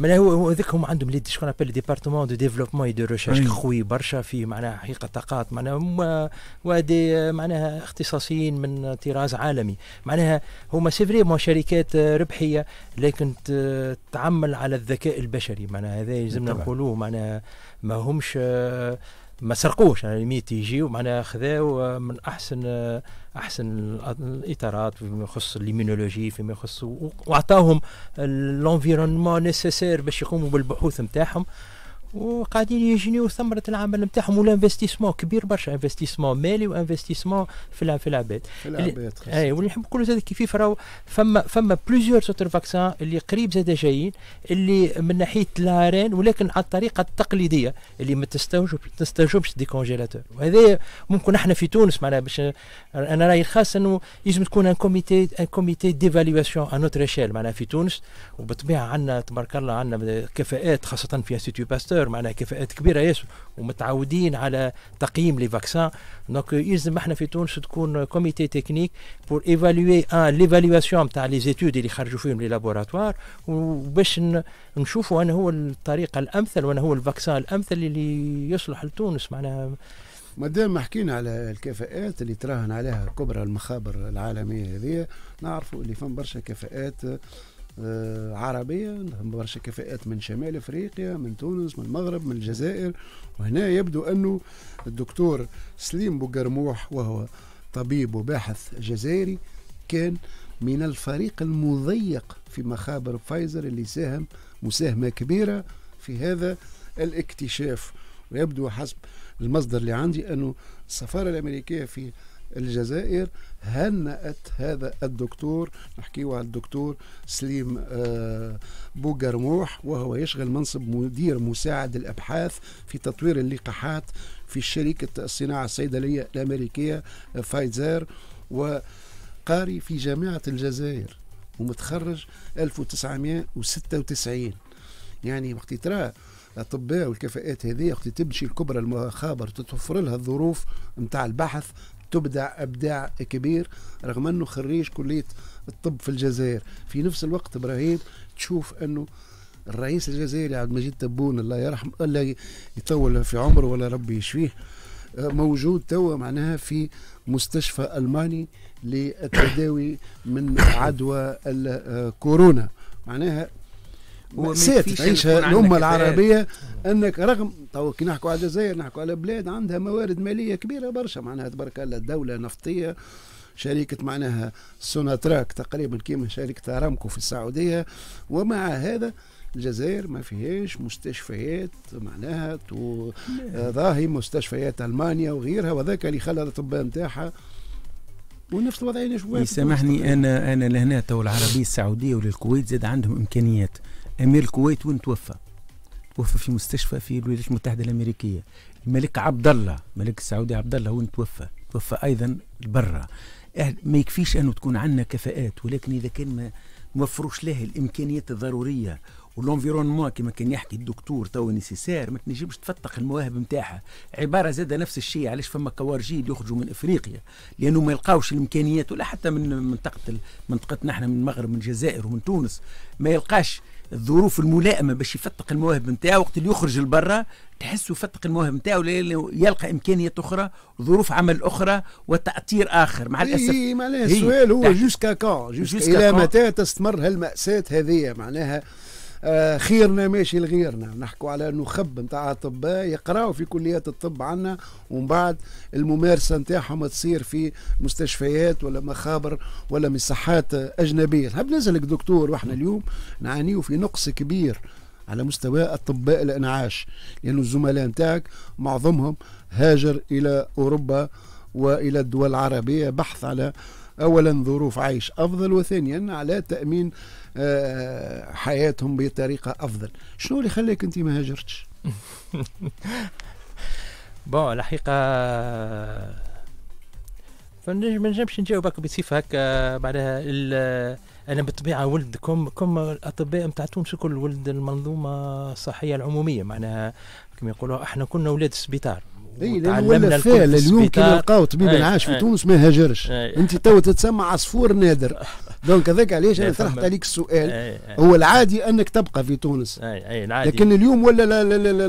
معناها هو هو هم هما عندهم لي شكون ابل ديبارتمون دو ديفلوبمون اي دو ريشيرش خوي برشا في معناها حقيقه طاقات معناها هما وادي معناها اختصاصيين من طراز عالمي معناها هما سي فري مو شركات ربحيه لكن تعمل على الذكاء البشري معناها هذا يلزمنا نقولوه معناها ما همش ما سرقوش يعني الميت يجيو معناها خذاو آه، من احسن آه، احسن الاطارات فيما يخص الليمينولوجي فيما يخص واعطاهم الانفيرونمون نيسيسير باش يقوموا بالبحوث نتاعهم وقاعدين يجنيو ثمرة العمل نتاعهم والانفستيسمون كبير برشا انفستيسمون مالي وانفستيسمون في العباد في العباد اي واللي نحب نقولوا زاد كيف راهو فما فما بليزيور سوتر فاكسان اللي قريب زاد جايين اللي من ناحيه لارين ولكن على الطريقه التقليديه اللي ما تستوجب تستوجبش دي كونجيلاتور وهذا ممكن احنا في تونس معناها باش انا رايي الخاص انه لازم تكون ان كوميتي ان كوميتي ديفالواسيون ان اوتر معناها في تونس وبالطبيعه عندنا تبارك الله عندنا كفاءات خاصه في انستيتيو باستور ماجور معناها كفاءات كبيره ياسر ومتعودين على تقييم لي فاكسان دونك يلزم احنا في تونس تكون كوميتي تكنيك بور ايفالوي ان ليفالواسيون تاع لي زيتود اللي خرجوا فيهم لي لابوراتوار وباش نشوفوا انا هو الطريقه الامثل وانا هو الفاكسان الامثل اللي يصلح لتونس معناها مادام حكينا على الكفاءات اللي تراهن عليها كبرى المخابر العالميه هذه نعرفوا اللي فهم برشا كفاءات آه، عربية برشا كفاءات من شمال افريقيا من تونس من المغرب من الجزائر وهنا يبدو انه الدكتور سليم بوقرموح وهو طبيب وباحث جزائري كان من الفريق المضيق في مخابر فايزر اللي ساهم مساهمة كبيرة في هذا الاكتشاف ويبدو حسب المصدر اللي عندي أنه السفارة الأمريكية في الجزائر هنأت هذا الدكتور نحكيه على الدكتور سليم آه، بوقرموح وهو يشغل منصب مدير مساعد الأبحاث في تطوير اللقاحات في شركة الصناعة الصيدلية الأمريكية آه، فايزر وقاري في جامعة الجزائر ومتخرج 1996 يعني وقت ترى الاطباء والكفاءات هذه وقت تمشي الكبرى المخابر تتوفر لها الظروف نتاع البحث تبدع ابداع كبير رغم انه خريج كليه الطب في الجزائر في نفس الوقت ابراهيم تشوف انه الرئيس الجزائري عبد المجيد تبون الله يرحم الله يطول في عمره ولا ربي يشفيه موجود توا معناها في مستشفى الماني للتداوي من عدوى الكورونا معناها مأساة تعيشها الأمة العربية أنك رغم تو كي نحكوا على الجزائر نحكوا على بلاد عندها موارد مالية كبيرة برشا معناها تبارك الله دولة نفطية شركة معناها سوناتراك تقريبا كيما شركة أرامكو في السعودية ومع هذا الجزائر ما فيهاش مستشفيات معناها ظاهي مستشفيات المانيا وغيرها وذاك اللي خلى الاطباء نتاعها ونفس الوضعيه شويه يسامحني انا انا لهنا تو العربيه السعوديه وللكويت زاد عندهم امكانيات امير الكويت وين توفى توفى في مستشفى في الولايات المتحده الامريكيه الملك عبد الله الملك السعودي عبد الله وين توفى توفى ايضا برا ما يكفيش انه تكون عندنا كفاءات ولكن اذا كان ما موفروش له الامكانيات الضروريه والانفيرونمون كما كان يحكي الدكتور تو نيسيسار ما تنجمش تفتق المواهب نتاعها عباره زاد نفس الشيء علاش فما كوارجي يخرجوا من افريقيا لانه ما يلقاوش الامكانيات ولا حتى من منطقه منطقتنا احنا من المغرب من الجزائر ومن تونس ما يلقاش الظروف الملائمه باش يفتق المواهب نتاعو وقت اللي يخرج لبرا تحسه فتق المواهب نتاعو يلقى امكانيات اخرى ظروف عمل اخرى وتاثير اخر مع الاسف اي معناها السؤال هو جوسكا كان جوسكا الى متى تستمر هالماساه هذه معناها آه، خيرنا ماشي لغيرنا نحكوا على نخب نتاع اطباء يقراوا في كليات الطب عنا ومن بعد الممارسه نتاعهم تصير في مستشفيات ولا مخابر ولا مساحات اجنبيه نحب نزلك دكتور واحنا اليوم نعانيو في نقص كبير على مستوى اطباء الانعاش لانه الزملاء نتاعك معظمهم هاجر الى اوروبا والى الدول العربيه بحث على اولا ظروف عيش افضل وثانيا على تامين آه، حياتهم بطريقه افضل شنو اللي خلاك انت ما هاجرتش بون الحقيقه فنجم ما نجمش نجاوبك بصفه هكا معناها انا بالطبيعه ولد كم كم الاطباء نتاع تونس الكل ولد المنظومه الصحيه العموميه معناها كما يقولوا احنا كنا اولاد السبيطار إيه، وتعلمنا الكل في اليوم كي نلقاو طبيب إيه، العاش في إيه. تونس ما هاجرش انت تو تتسمى عصفور نادر دونك هذاك علاش انا طرحت عليك السؤال هو العادي انك تبقى في تونس أي أي العادي لكن اليوم ولا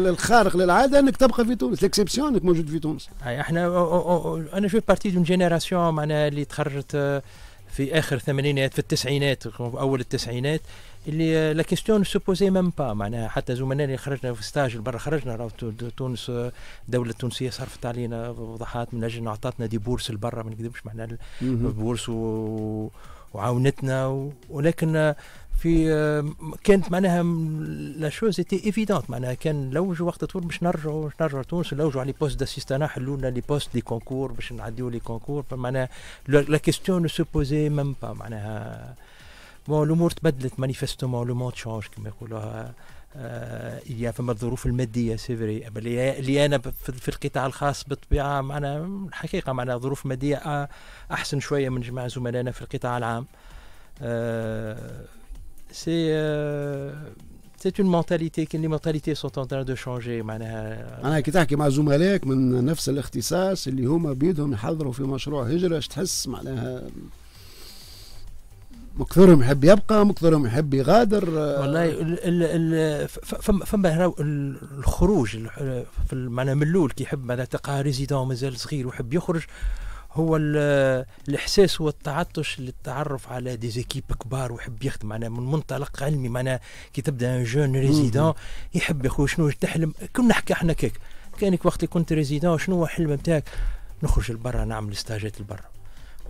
الخارق للعاده انك تبقى في تونس ليكسيبسيون انك موجود في تونس أي احنا انا شو بارتي دون جينيراسيون معناها اللي تخرجت في اخر الثمانينات في التسعينات اول التسعينات اللي آه، لا كيستيون سوبوزي ميم با معناها حتى زملائنا اللي خرجنا في ستاج برا خرجنا راه تونس الدوله آه، التونسيه صرفت علينا وضحات من اجل عطاتنا دي بورس لبرا ما نكذبش معناها بورس و... وعاونتنا و... ولكن آه، في كانت معناها لا شوز ايتي ايفيدونت معناها كان لوجوا وقت طول باش نرجعوا باش نرجعوا تونس لوجوا على لي بوست داسيستانا حلوا لنا لي بوست دي كونكور باش نعديو لي كونكور فمعناها لا كيستيون سو بوزي ميم با معناها والامور تبدلت مانيفيستومون لو تشونج كما يقولوها آه، اياه فما الظروف الماديه سي فري اللي انا في القطاع الخاص بالطبيعه معنا الحقيقه معنا ظروف ماديه آه، احسن شويه من جماعه زملائنا في القطاع العام آه، سي سيت اون مونتاليتي كاين لي مونتاليتي سو ان دو شونجي معناها معناها كي تحكي مع زملائك من نفس الاختصاص اللي هما بيدهم يحضروا في مشروع هجره اش تحس معناها مكثرهم يحب يبقى مكثرهم يحب يغادر والله فما الخروج معناها من الاول كي يحب معناها تلقاه ريزيدون مازال صغير ويحب يخرج هو الاحساس والتعطش للتعرف على ديزيكيب كبار ويحب يخدم معناها من منطلق علمي معناها كي تبدا ان جون ريزيدون يحب يا شنو تحلم كنا نحكي احنا كيك كانك وقت كنت ريزيدون شنو هو الحلم نتاعك نخرج لبرا نعمل ستاجات لبرا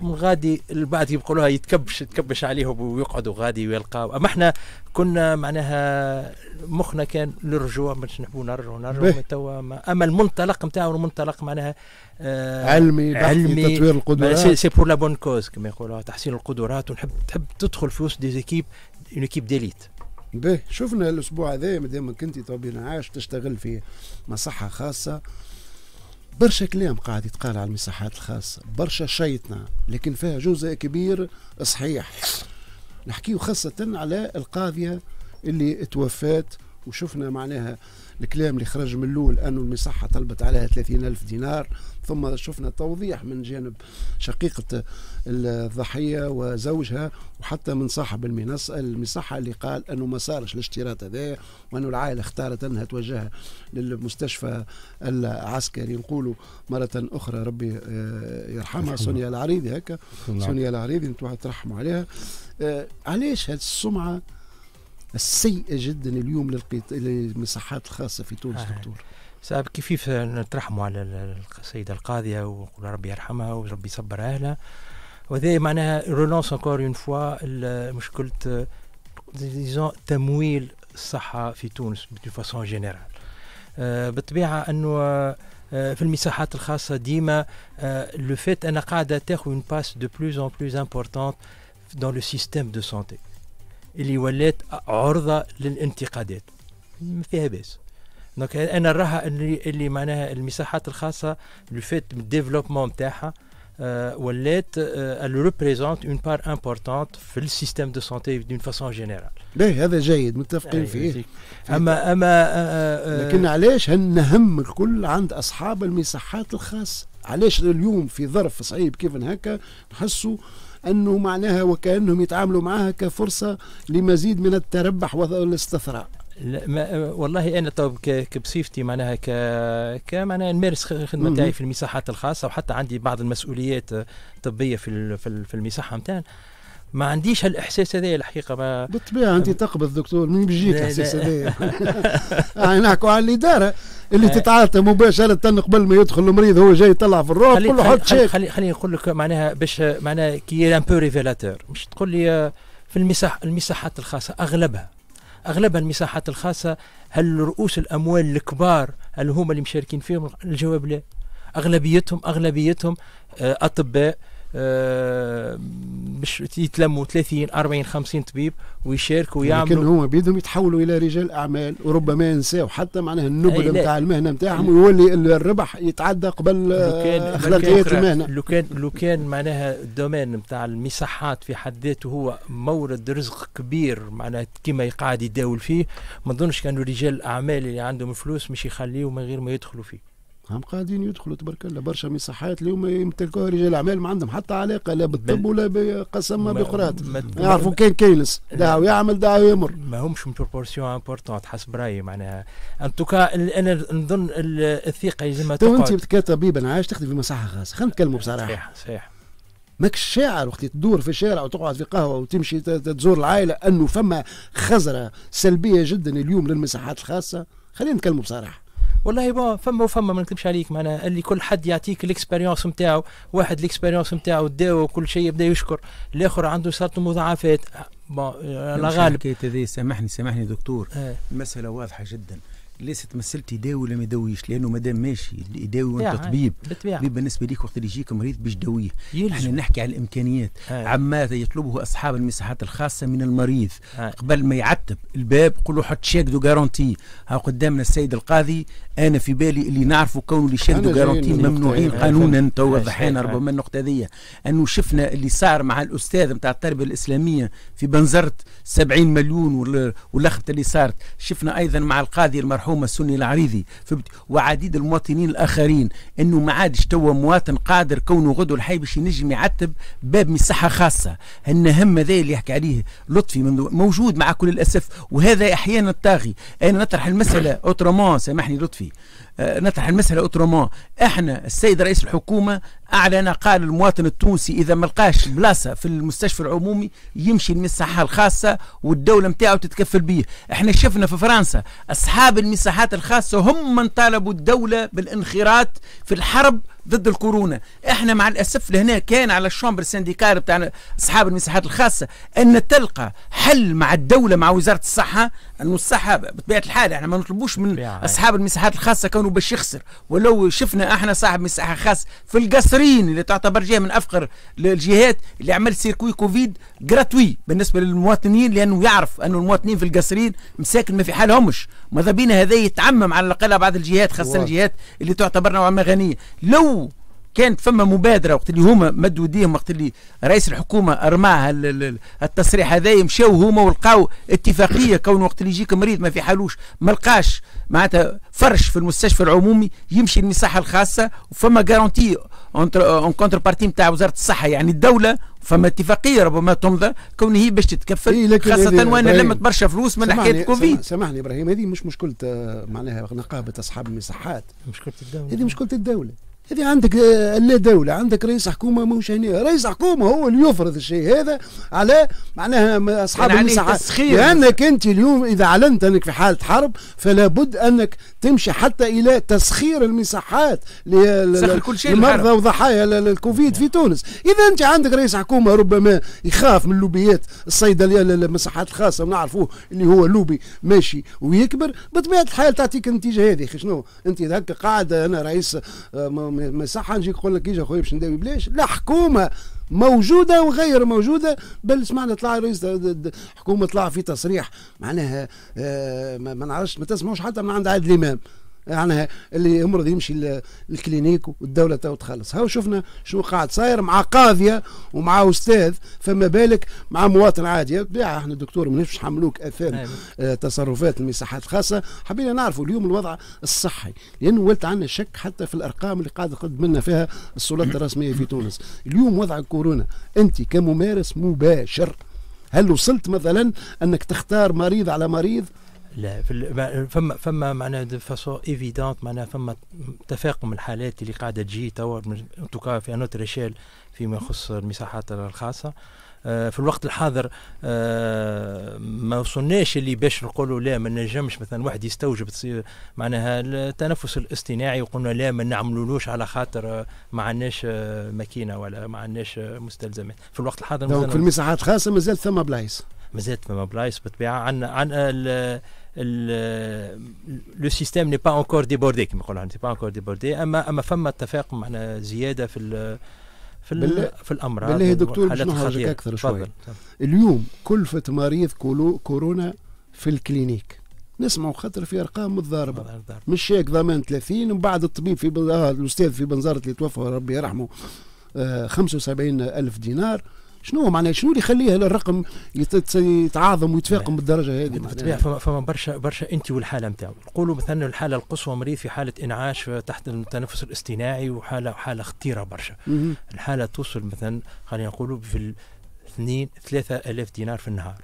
غادي البعض يبقوا لها يتكبش يتكبش عليهم ويقعدوا غادي ويلقاو اما احنا كنا معناها مخنا كان للرجوع باش نحبوا نرجعوا نرجعوا توا اما المنطلق نتاعو المنطلق معناها آه علمي علمي تطوير القدرات سي بور لا بون كوز كما يقولوا تحسين القدرات ونحب تحب تدخل في وسط ديزيكيب اون ايكيب ديليت باهي شفنا الاسبوع هذا مادام كنت طبيعي عاش تشتغل في مصحه خاصه برشا كلام قاعد يتقال على المساحات الخاصة برشا شيطنة لكن فيها جزء كبير صحيح نحكيه خاصة على القاضية اللي توفات وشفنا معناها الكلام اللي خرج من الاول انه المصحه طلبت عليها 30 الف دينار ثم شفنا توضيح من جانب شقيقه الضحيه وزوجها وحتى من صاحب المنصه المصحه اللي قال انه ما صارش الاشتراط هذا وانه العائله اختارت انها توجهها للمستشفى العسكري نقولوا مره اخرى ربي آه، يرحمها سونيا العريضي هكا نعم. سونيا العريضي نتوعد ترحموا عليها آه، علاش هذه السمعه السيئه جدا اليوم للقيت... للمساحات الخاصه في تونس آه. دكتور ساب كيف نترحموا على السيده القاضيه ونقول ربي يرحمها وربي يصبر اهلها وهذا معناها رونونس انكور اون فوا مشكله ديزون تمويل الصحه في تونس دو فاسون جينيرال بالطبيعه انه آه، في المساحات الخاصه ديما لو فيت انا قاعده تاخذ اون باس دو بلوز ان بلوز إمبورتونت دون لو سيستيم دو سونتي اللي ولات عرضه للانتقادات ما فيها باس دونك انا نراها اللي اللي معناها المساحات الخاصه اللي فات من الديفلوبمون تاعها ولات elle représente une part importante في السيستم دو سونتي دون فاسون جينيرال. باهي هذا جيد متفقين فيه. اما اما آه، آه، آه، لكن علاش هالنهم الكل عند اصحاب المساحات الخاصه؟ علاش اليوم في ظرف صعيب كيف هكا نحسوا انه معناها وكانهم يتعاملوا معها كفرصه لمزيد من التربح والاستثراء لا ما والله انا طب كبصيفتي معناها ك كمعناها نمارس الخدمه تاعي في المساحات الخاصه وحتى عندي بعض المسؤوليات طبيه في في المساحه نتاعنا ما عنديش هالاحساس هذايا الحقيقه ما بالطبيعه انت تقبض دكتور من بيجيك الاحساس هذايا يعني نحكوا على الاداره اللي آه. تتعاطى مباشره قبل ما يدخل المريض هو جاي يطلع في الروح قول له حط شيك خلي خلي نقول لك معناها باش معناها كي ان بو ريفيلاتور مش تقول لي آه، في المساح المساحات الخاصه اغلبها اغلبها المساحات الخاصه هل رؤوس الاموال الكبار هل هما اللي مشاركين فيهم الجواب لا اغلبيتهم اغلبيتهم آه، اطباء آه، باش يتلموا 30 40 50 طبيب ويشاركوا يعني ويعملوا لكن هما بيدهم يتحولوا الى رجال اعمال وربما ينساوا حتى معناها النبل نتاع المهنه نتاعهم ويولي الربح يتعدى قبل اخلاقيات آه، المهنه لو كان لو كان معناها الدومين نتاع المساحات في حد ذاته هو مورد رزق كبير معناها كما قاعد يداول فيه ما نظنش كانوا رجال الاعمال اللي عندهم فلوس مش يخليهم من غير ما يدخلوا فيه هم قاعدين يدخلوا تبارك الله برشا مساحات اليوم يمتلكوها رجال الاعمال ما عندهم حتى علاقه لا بالطب ولا بقسما بقرات يعرفوا كان كيلس دعوا يعمل دعوا يمر ما همش بروبورسيون امبورتون حسب رايي معناها ان توكا انا نظن الثقه لازم تو انت كطبيب انا عايش تخدم في مساحه خاصه خلينا نتكلموا بصراحه صحيح صحيح ماكش شاعر وقت تدور في الشارع وتقعد في قهوه وتمشي تزور العائله انه فما خزره سلبيه جدا اليوم للمساحات الخاصه خلينا نتكلموا بصراحه والله بون فما وفما ما نكذبش عليك معناها اللي كل حد يعطيك الاكسبيريونس نتاعو واحد الاكسبيريونس نتاعو داو كل شيء يبدا يشكر الاخر عنده صارت مضاعفات بون على غالب سامحني سامحني دكتور المساله إيه. واضحه جدا ليست مسألة يداوي ولا ما يداويش لأنه مادام ماشي يداوي وأنت طبيب طبيب بالنسبة ليك وقت اللي يجيك مريض باش تداويه احنا نحكي على الإمكانيات إيه. عما يطلبه أصحاب المساحات الخاصة من المريض هاي. قبل ما يعتب الباب قول له حط شيك دو جارونتي ها قدامنا السيد القاضي انا في بالي اللي نعرفه كونه اللي شادو جارانتين ممنوعين يعني. قانونا تو وضحينا ربما النقطه هذيا انه شفنا اللي صار مع الاستاذ نتاع التربيه الاسلاميه في بنزرت 70 مليون واللخبطه اللي صارت شفنا ايضا مع القاضي المرحوم السني العريضي وعديد المواطنين الاخرين انه ما عادش توا مواطن قادر كونه غدو الحي باش ينجم يعتب باب من صحه خاصه هم هذا اللي يحكي عليه لطفي موجود مع كل الاسف وهذا احيانا الطاغي انا نطرح المساله اوترومون سامحني لطفي healthy نطرح المسألة أوترومون احنا السيد رئيس الحكومة أعلن قال المواطن التونسي إذا ما لقاش بلاصة في المستشفى العمومي يمشي للمساحة الخاصة والدولة نتاعو تتكفل به احنا شفنا في فرنسا أصحاب المساحات الخاصة هم من طالبوا الدولة بالانخراط في الحرب ضد الكورونا احنا مع الاسف لهنا كان على الشامبر السنديكار بتاع اصحاب المساحات الخاصه ان تلقى حل مع الدوله مع وزاره الصحه انه الصحه بطبيعه الحال احنا ما نطلبوش من اصحاب المساحات الخاصه كون عونه باش يخسر ولو شفنا احنا صاحب مساحه خاص في القصرين اللي تعتبر جهه من افقر الجهات اللي عمل سيركوي كوفيد جراتوي بالنسبه للمواطنين لانه يعرف انه المواطنين في القصرين مساكن ما في حالهمش ماذا بينا هذا يتعمم على الاقل بعض الجهات خاصه الجهات اللي تعتبر نوعا ما غنيه لو كانت فما مبادره وقت اللي هما مدوا ايديهم وقت اللي رئيس الحكومه ارماها التصريح هذا مشاو هما ولقاو اتفاقيه كون وقت اللي يجيك مريض ما في حالوش ما لقاش معناتها فرش في المستشفى العمومي يمشي للمصحه الخاصه وفما جارونتي اون كونتر بارتي نتاع وزاره الصحه يعني الدوله فما اتفاقيه ربما تمضى كون هي باش تتكفل إيه خاصه وانا لمت برشا فلوس من حكايه الكوفيد سامحني ابراهيم هذه مش مشكله آه، معناها نقابه اصحاب المصحات مشكله الدوله هذه مشكله الدوله هذه عندك آه، لا دولة عندك رئيس حكومة ماهوش هنا رئيس حكومة هو اللي يفرض الشيء هذا على معناها أصحاب يعني المساعدة لأنك أنت اليوم إذا علمت أنك في حالة حرب فلا بد أنك تمشي حتى إلى تسخير المساحات لمرضى وضحايا الكوفيد في تونس إذا أنت عندك رئيس حكومة ربما يخاف من اللوبيات الصيدلية المساحات الخاصة ونعرفوه اللي هو لوبي ماشي ويكبر بطبيعة الحال تعطيك النتيجة هذه شنو أنت هكا قاعد أنا رئيس آه، ما يصح نجي نقول لك ايجا خويا باش نداوي بلاش لا حكومه موجوده وغير موجوده بل سمعنا طلع رئيس حكومه طلع في تصريح معناها آه، ما نعرفش ما تسمعوش حتى من عند عادل امام يعني اللي يمرض يمشي للكلينيك والدوله تو تخلص هاو شفنا شنو قاعد صاير مع قاضيه ومع استاذ فما بالك مع مواطن عادي بيع احنا دكتور ما نفش نحملوك اثام نعم. آه، تصرفات المساحات الخاصه حبينا نعرفوا اليوم الوضع الصحي لانه ولت عندنا شك حتى في الارقام اللي قاعد تقدم لنا فيها السلطة الرسميه في تونس اليوم وضع كورونا انت كممارس مباشر هل وصلت مثلا انك تختار مريض على مريض لا في فما فما معناها دو فاسون ايفيدونت معناها فما تفاقم الحالات اللي قاعده تجي توا توكا في انوتر ريشيل فيما يخص المساحات الخاصه آه، في الوقت الحاضر آه، ما وصلناش اللي باش نقولوا لا ما نجمش مثلا واحد يستوجب معناها التنفس الاصطناعي وقلنا لا ما نعملولوش على خاطر ما عندناش آه، ماكينه ولا ما عندناش مستلزمات في الوقت الحاضر في المساحات الخاصه مازال ثم بلايص مازال ثم بلايص بالطبيعه عن عن لو سيستيم ني با انكور ديبوردي كما نقولوا ني با انكور ديبوردي اما اما فما اتفاق معنا زياده في في بالله في الامراض بالله دكتور باش نخرجك اكثر شويه اليوم كلفه مريض كورونا في الكلينيك نسمعوا خاطر في ارقام متضاربه مش هيك ضمان 30 ومن بعد الطبيب في آه، الاستاذ في بنزرت اللي توفى ربي يرحمه آه 75 الف دينار شنو معناها شنو اللي يخليه الرقم يتعاظم ويتفاقم نعم. بالدرجه هذه بالطبيعه نعم. فما, فما برشا برشا انت والحاله نتاعو نقولوا مثلا الحاله القصوى مريض في حاله انعاش تحت التنفس الاصطناعي وحاله حاله خطيره برشا الحاله توصل مثلا خلينا نقولوا في 2 3000 دينار في النهار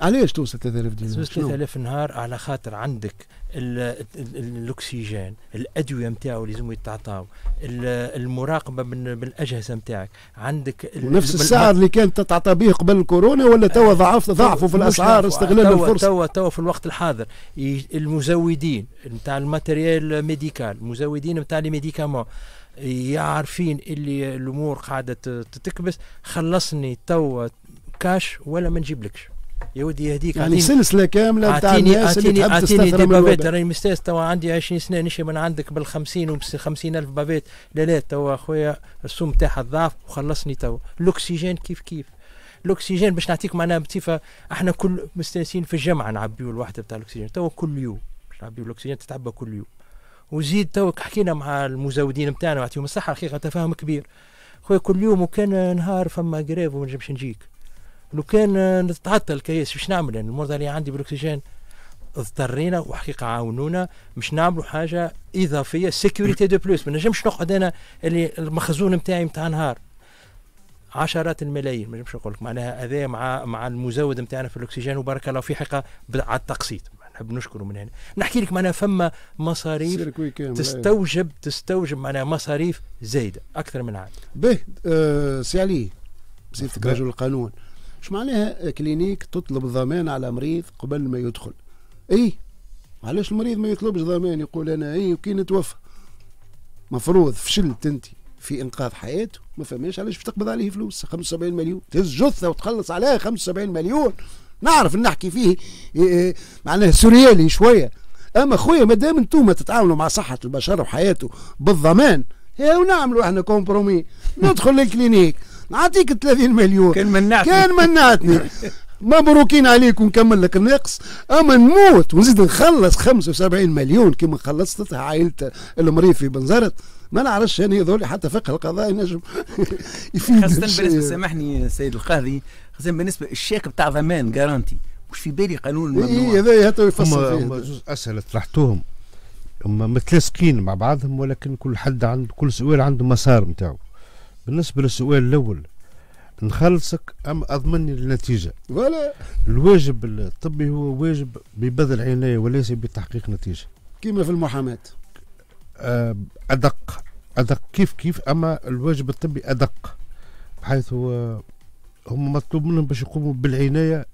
علاش توصل 3000 دينار؟ توصل 3000 نهار على خاطر عندك الاكسجين الادويه نتاعو لازم يتعطاو المراقبه بالاجهزه نتاعك عندك نفس السعر اللي كانت تتعطى به قبل الكورونا ولا توا آه، ضعف ضعفوا في الاسعار استغلال الفرصه توا توا في الوقت الحاضر المزودين نتاع الماتريال ميديكال المزودين نتاع لي ميديكامون يعرفين اللي الامور قاعده تتكبس خلصني توا كاش ولا ما نجيبلكش يا ودي يهديك يعني سلسله كامله تاع الناس اللي تحب اعطيني دي بافيت راني مستاس توا عندي 20 سنه نشي من عندك بال 50 و 50 الف بافيت لا لا توا خويا السوم تاعها ضعف وخلصني توا الاكسجين كيف كيف الاكسجين باش نعطيك معناها بصفه احنا كل مستانسين في الجمعة نعبيو الوحده تاع الاكسجين توا كل يوم باش نعبيو الاكسجين تتعبى كل يوم وزيد توا حكينا مع المزودين نتاعنا يعطيهم الصحه حقيقه تفاهم كبير خويا كل يوم وكان نهار فما جريف وما نجمش نجيك لو كان نتعطل الكياس باش نعمل يعني المرضى اللي عندي بالاكسجين اضطرينا وحقيقه عاونونا باش نعملوا حاجه اضافيه سيكوريتي دو بلوس ما نجمش نقعد انا اللي المخزون نتاعي نتاع نهار عشرات الملايين ما نجمش نقول لك معناها هذا مع مع المزود نتاعنا في الاكسجين وبارك الله في حقيقه على التقسيط نحب نشكره من هنا نحكي لك معناها فما مصاريف أيوة. تستوجب تستوجب معناها مصاريف زايده اكثر من عاد به آه سي علي سيادتك رجل القانون مش معناها كلينيك تطلب ضمان على مريض قبل ما يدخل اي علاش المريض ما يطلبش ضمان يقول انا اي وكي نتوفى مفروض فشلت انت في انقاذ حياته ما فماش علاش بتقبض عليه فلوس 75 مليون تهز جثه وتخلص عليها 75 مليون نعرف نحكي فيه إيه، إيه، معناه سوريالي شويه اما خويا ما دام انتم تتعاونوا مع صحه البشر وحياته بالضمان ونعملوا احنا كومبرومي ندخل للكلينيك نعطيك 30 مليون كان منعتني كان منعتني مبروكين عليك ونكمل لك الناقص اما نموت ونزيد نخلص 75 مليون كما خلصتها عائله المريض في بنزرت ما نعرفش انا هذول حتى فقه القضاء يفيد خاصة بالنسبة سامحني سيد القاضي خاصة بالنسبة الشيك بتاع ضمان جارانتي مش في بالي قانون الممنوع إيه، اي هذا تو يفصل فيه جوج اسئلة طرحتوهم هم متلاصقين مع بعضهم ولكن كل حد عنده كل سؤال عنده مسار نتاعو بالنسبه للسؤال الاول نخلصك أم أضمن النتيجة ولا الواجب الطبي هو واجب ببذل عناية وليس بتحقيق نتيجة كما في المحاماة آه، أدق أدق كيف كيف أما الواجب الطبي أدق بحيث هو هم مطلوب منهم باش يقوموا بالعناية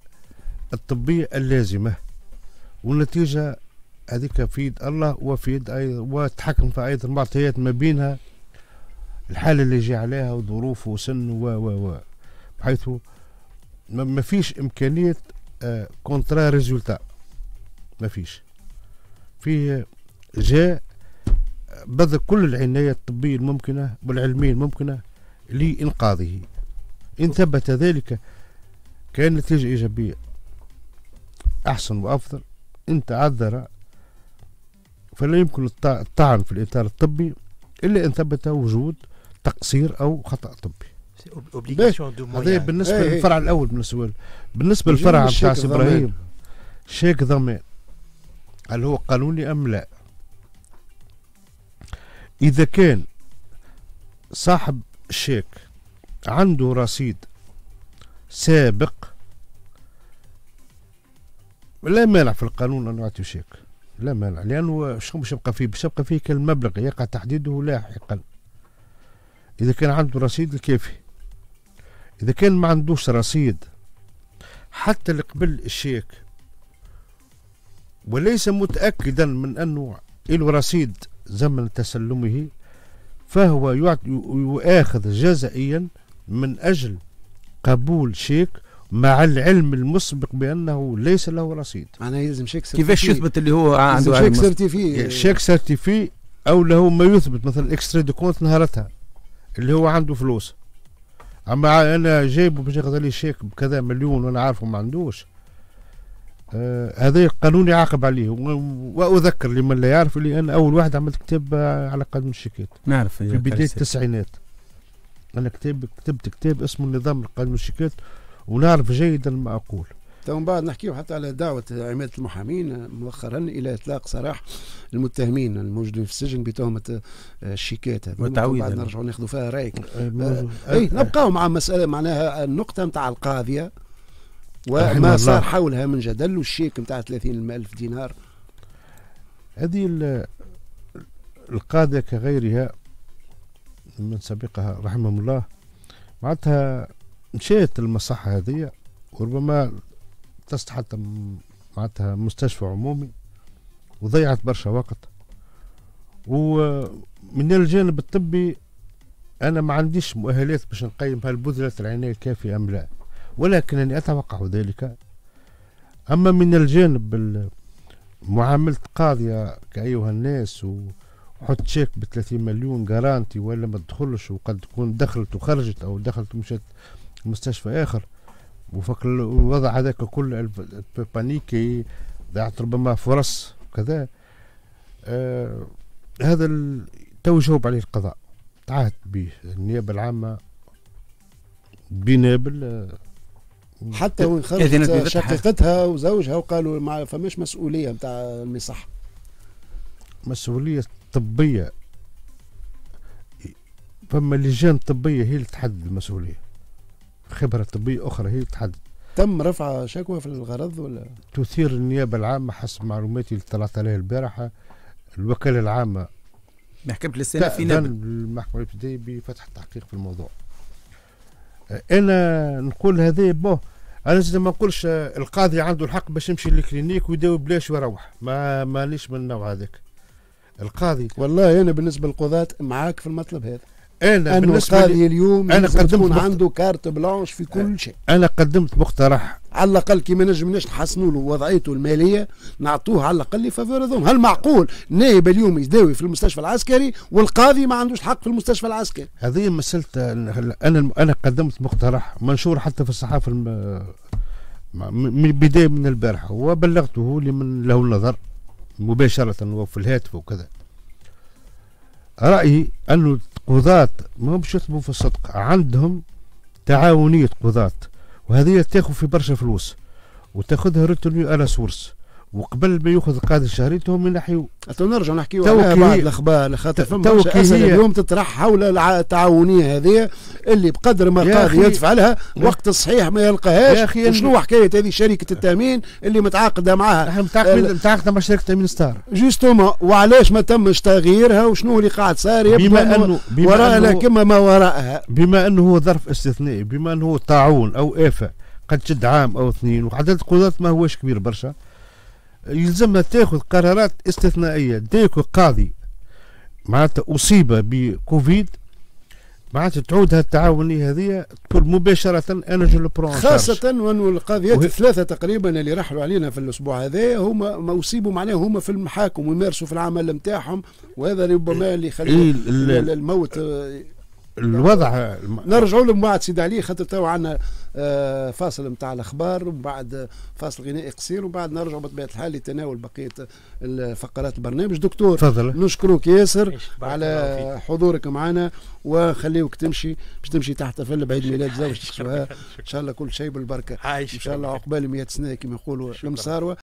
الطبية اللازمة والنتيجة هذيك في يد الله وفي يد وتحكم في أيضا المعطيات ما بينها الحاله اللي جي عليها وظروفه وسنه و و و بحيث ما فيش امكانيه كونترا آه، ريزولتا ما فيش في آه، جاء آه، بذل كل العناية الطبية الممكنة والعلمية الممكنة لإنقاذه إن ثبت ذلك كان نتيجة إيجابية أحسن وأفضل إن تعذر فلا يمكن الطعن في الإطار الطبي إلا إن ثبت وجود تقصير او خطا طبي هذا بالنسبه ايه, إيه، للفرع إيه. الاول بالنسبه بالنسبه للفرع بتاع سي ابراهيم شيك ضمان هل هو قانوني ام لا اذا كان صاحب الشيك عنده رصيد سابق لا مانع في القانون ان يعطي شيك لا مانع لانه شو باش يبقى فيه باش يبقى فيه كالمبلغ يقع تحديده لاحقا إذا كان عنده رصيد الكافي إذا كان ما عندوش رصيد حتى اللي قبل الشيك وليس متأكدا من أنه له رصيد زمن تسلمه فهو يؤاخذ جزائيا من أجل قبول شيك مع العلم المسبق بانه ليس له رصيد أنا يلزم شيك سيرتيفي كيفاش يثبت اللي هو عنده شيك سيرتيفي شيك سيرتيفي او له ما يثبت مثلا اكستري دو كونت نهارتها اللي هو عنده فلوس اما انا جايبه باش ياخذ لي شيك بكذا مليون وانا عارفه ما عندوش آه هذا قانون يعاقب عليه واذكر لمن لا يعرف اللي انا اول واحد عملت كتاب على قانون الشيكات نعرف في بدايه التسعينات انا كتاب كتبت كتاب اسمه نظام القانون الشيكات ونعرف جيدا ما اقول تو بعد نحكيو حتى على دعوة عمادة المحامين مؤخرا إلى إطلاق سراح المتهمين الموجودين في السجن بتهمة الشيكات والتعويض بعد نرجعوا ناخذوا فيها رأيك أه، أه، أه، أي نبقاو مع مسألة معناها النقطة نتاع القاضية وما صار حولها من جدل والشيك نتاع 30 ألف دينار هذه القاضية كغيرها من سبقها رحمهم الله معناتها مشيت المصحة هذه وربما اتصلت حتى معناتها مستشفى عمومي وضيعت برشا وقت ومن الجانب الطبي انا ما عنديش مؤهلات باش نقيم هل بذلت العنايه الكافيه ام لا ولكنني اتوقع ذلك اما من الجانب معامله قاضيه كايها الناس وحط شيك ب 30 مليون جارانتي ولا ما تدخلش وقد تكون دخلت وخرجت او دخلت ومشت مستشفى اخر وفق الوضع هذاك كل البانيكي ضاعت ربما فرص وكذا آه هذا تو جاوب عليه القضاء تعهد به النيابه العامه بنابل حتى وين خرجت شقيقتها وزوجها وقالوا ما فماش مسؤوليه نتاع المصح مسؤوليه طبيه فما لجان طبيه هي اللي تحدد المسؤوليه خبرة طبية أخرى هي تحدد تم رفع شكوى في الغرض ولا؟ تثير النيابة العامة حسب معلوماتي اللي طلعت عليها البارحة الوكالة العامة محكمة الاستئناف في نابل المحكمة الابتدائية بفتح تحقيق في الموضوع أنا نقول هذا بوه انا زاد ما نقولش آه، القاضي عنده الحق باش يمشي للكلينيك ويداوي بلاش ويروح ما مانيش من النوع هذاك القاضي والله انا بالنسبه للقضاة معاك في المطلب هذا انا بالنسبه لي اليوم انا قدمت يكون عنده كارت بلانش في كل شيء انا قدمت مقترح على الاقل كي ما نجمناش نحسنوا له وضعيته الماليه نعطوه على الاقل فافور هذوم هل معقول نائب اليوم يداوي في المستشفى العسكري والقاضي ما عندوش حق في المستشفى العسكري هذه مساله انا انا قدمت مقترح منشور حتى في الصحافه الم... من بدايه من البارحه وبلغته لمن له النظر مباشره وفي الهاتف وكذا رايي انه قضاة ما باش يطلبوا في الصدق عندهم تعاونية قضاة وهذه تاخذ في برشا فلوس وتاخذها ريتوني على سورس وقبل ما ياخذ القاضي من نحيو تو نرجع نحكيو على بعض الاخبار خاطر فما اسئله اليوم تطرح حول التعاونيه هذه اللي بقدر ما القاضي يدفع لها وقت الصحيح ما يلقاهاش شنو حكايه هذه شركه التامين اللي متعاقده معها احنا متعاقده مع شركه تامين ستار جوستومون وعلاش ما تمش تغييرها وشنو اللي قاعد صار بما انه بما وراءها كما ما وراءها بما انه هو ظرف استثنائي بما انه تعاون او افه قد تشد عام او اثنين وعدد القضاة ما هوش كبير برشا يلزمها تاخذ قرارات استثنائيه ديكو قاضي معناتها اصيب بكوفيد معناتها تعود التعاونية هذه تقول مباشرة أنا جو برون خاصة وانو القاضيات وهي... الثلاثة تقريبا اللي رحلوا علينا في الأسبوع هذا هما ما أصيبوا معناه هما في المحاكم ويمارسوا في العمل نتاعهم وهذا ربما اللي يخلي إيه، الموت الوضع نرجعوا لهم بعد سيدي علي خاطر تو عندنا آه، فاصل نتاع الاخبار ومن بعد فاصل غنائي قصير ومن بعد نرجعوا بطبيعه الحال لتناول بقيه فقرات البرنامج دكتور تفضل نشكرك ياسر على حضورك معنا وخليوك تمشي باش تمشي تحتفل بعيد ميلاد زوجتك ان شاء الله كل شيء بالبركه ان شاء الله عقبال 100 سنه كما يقولوا المصاروه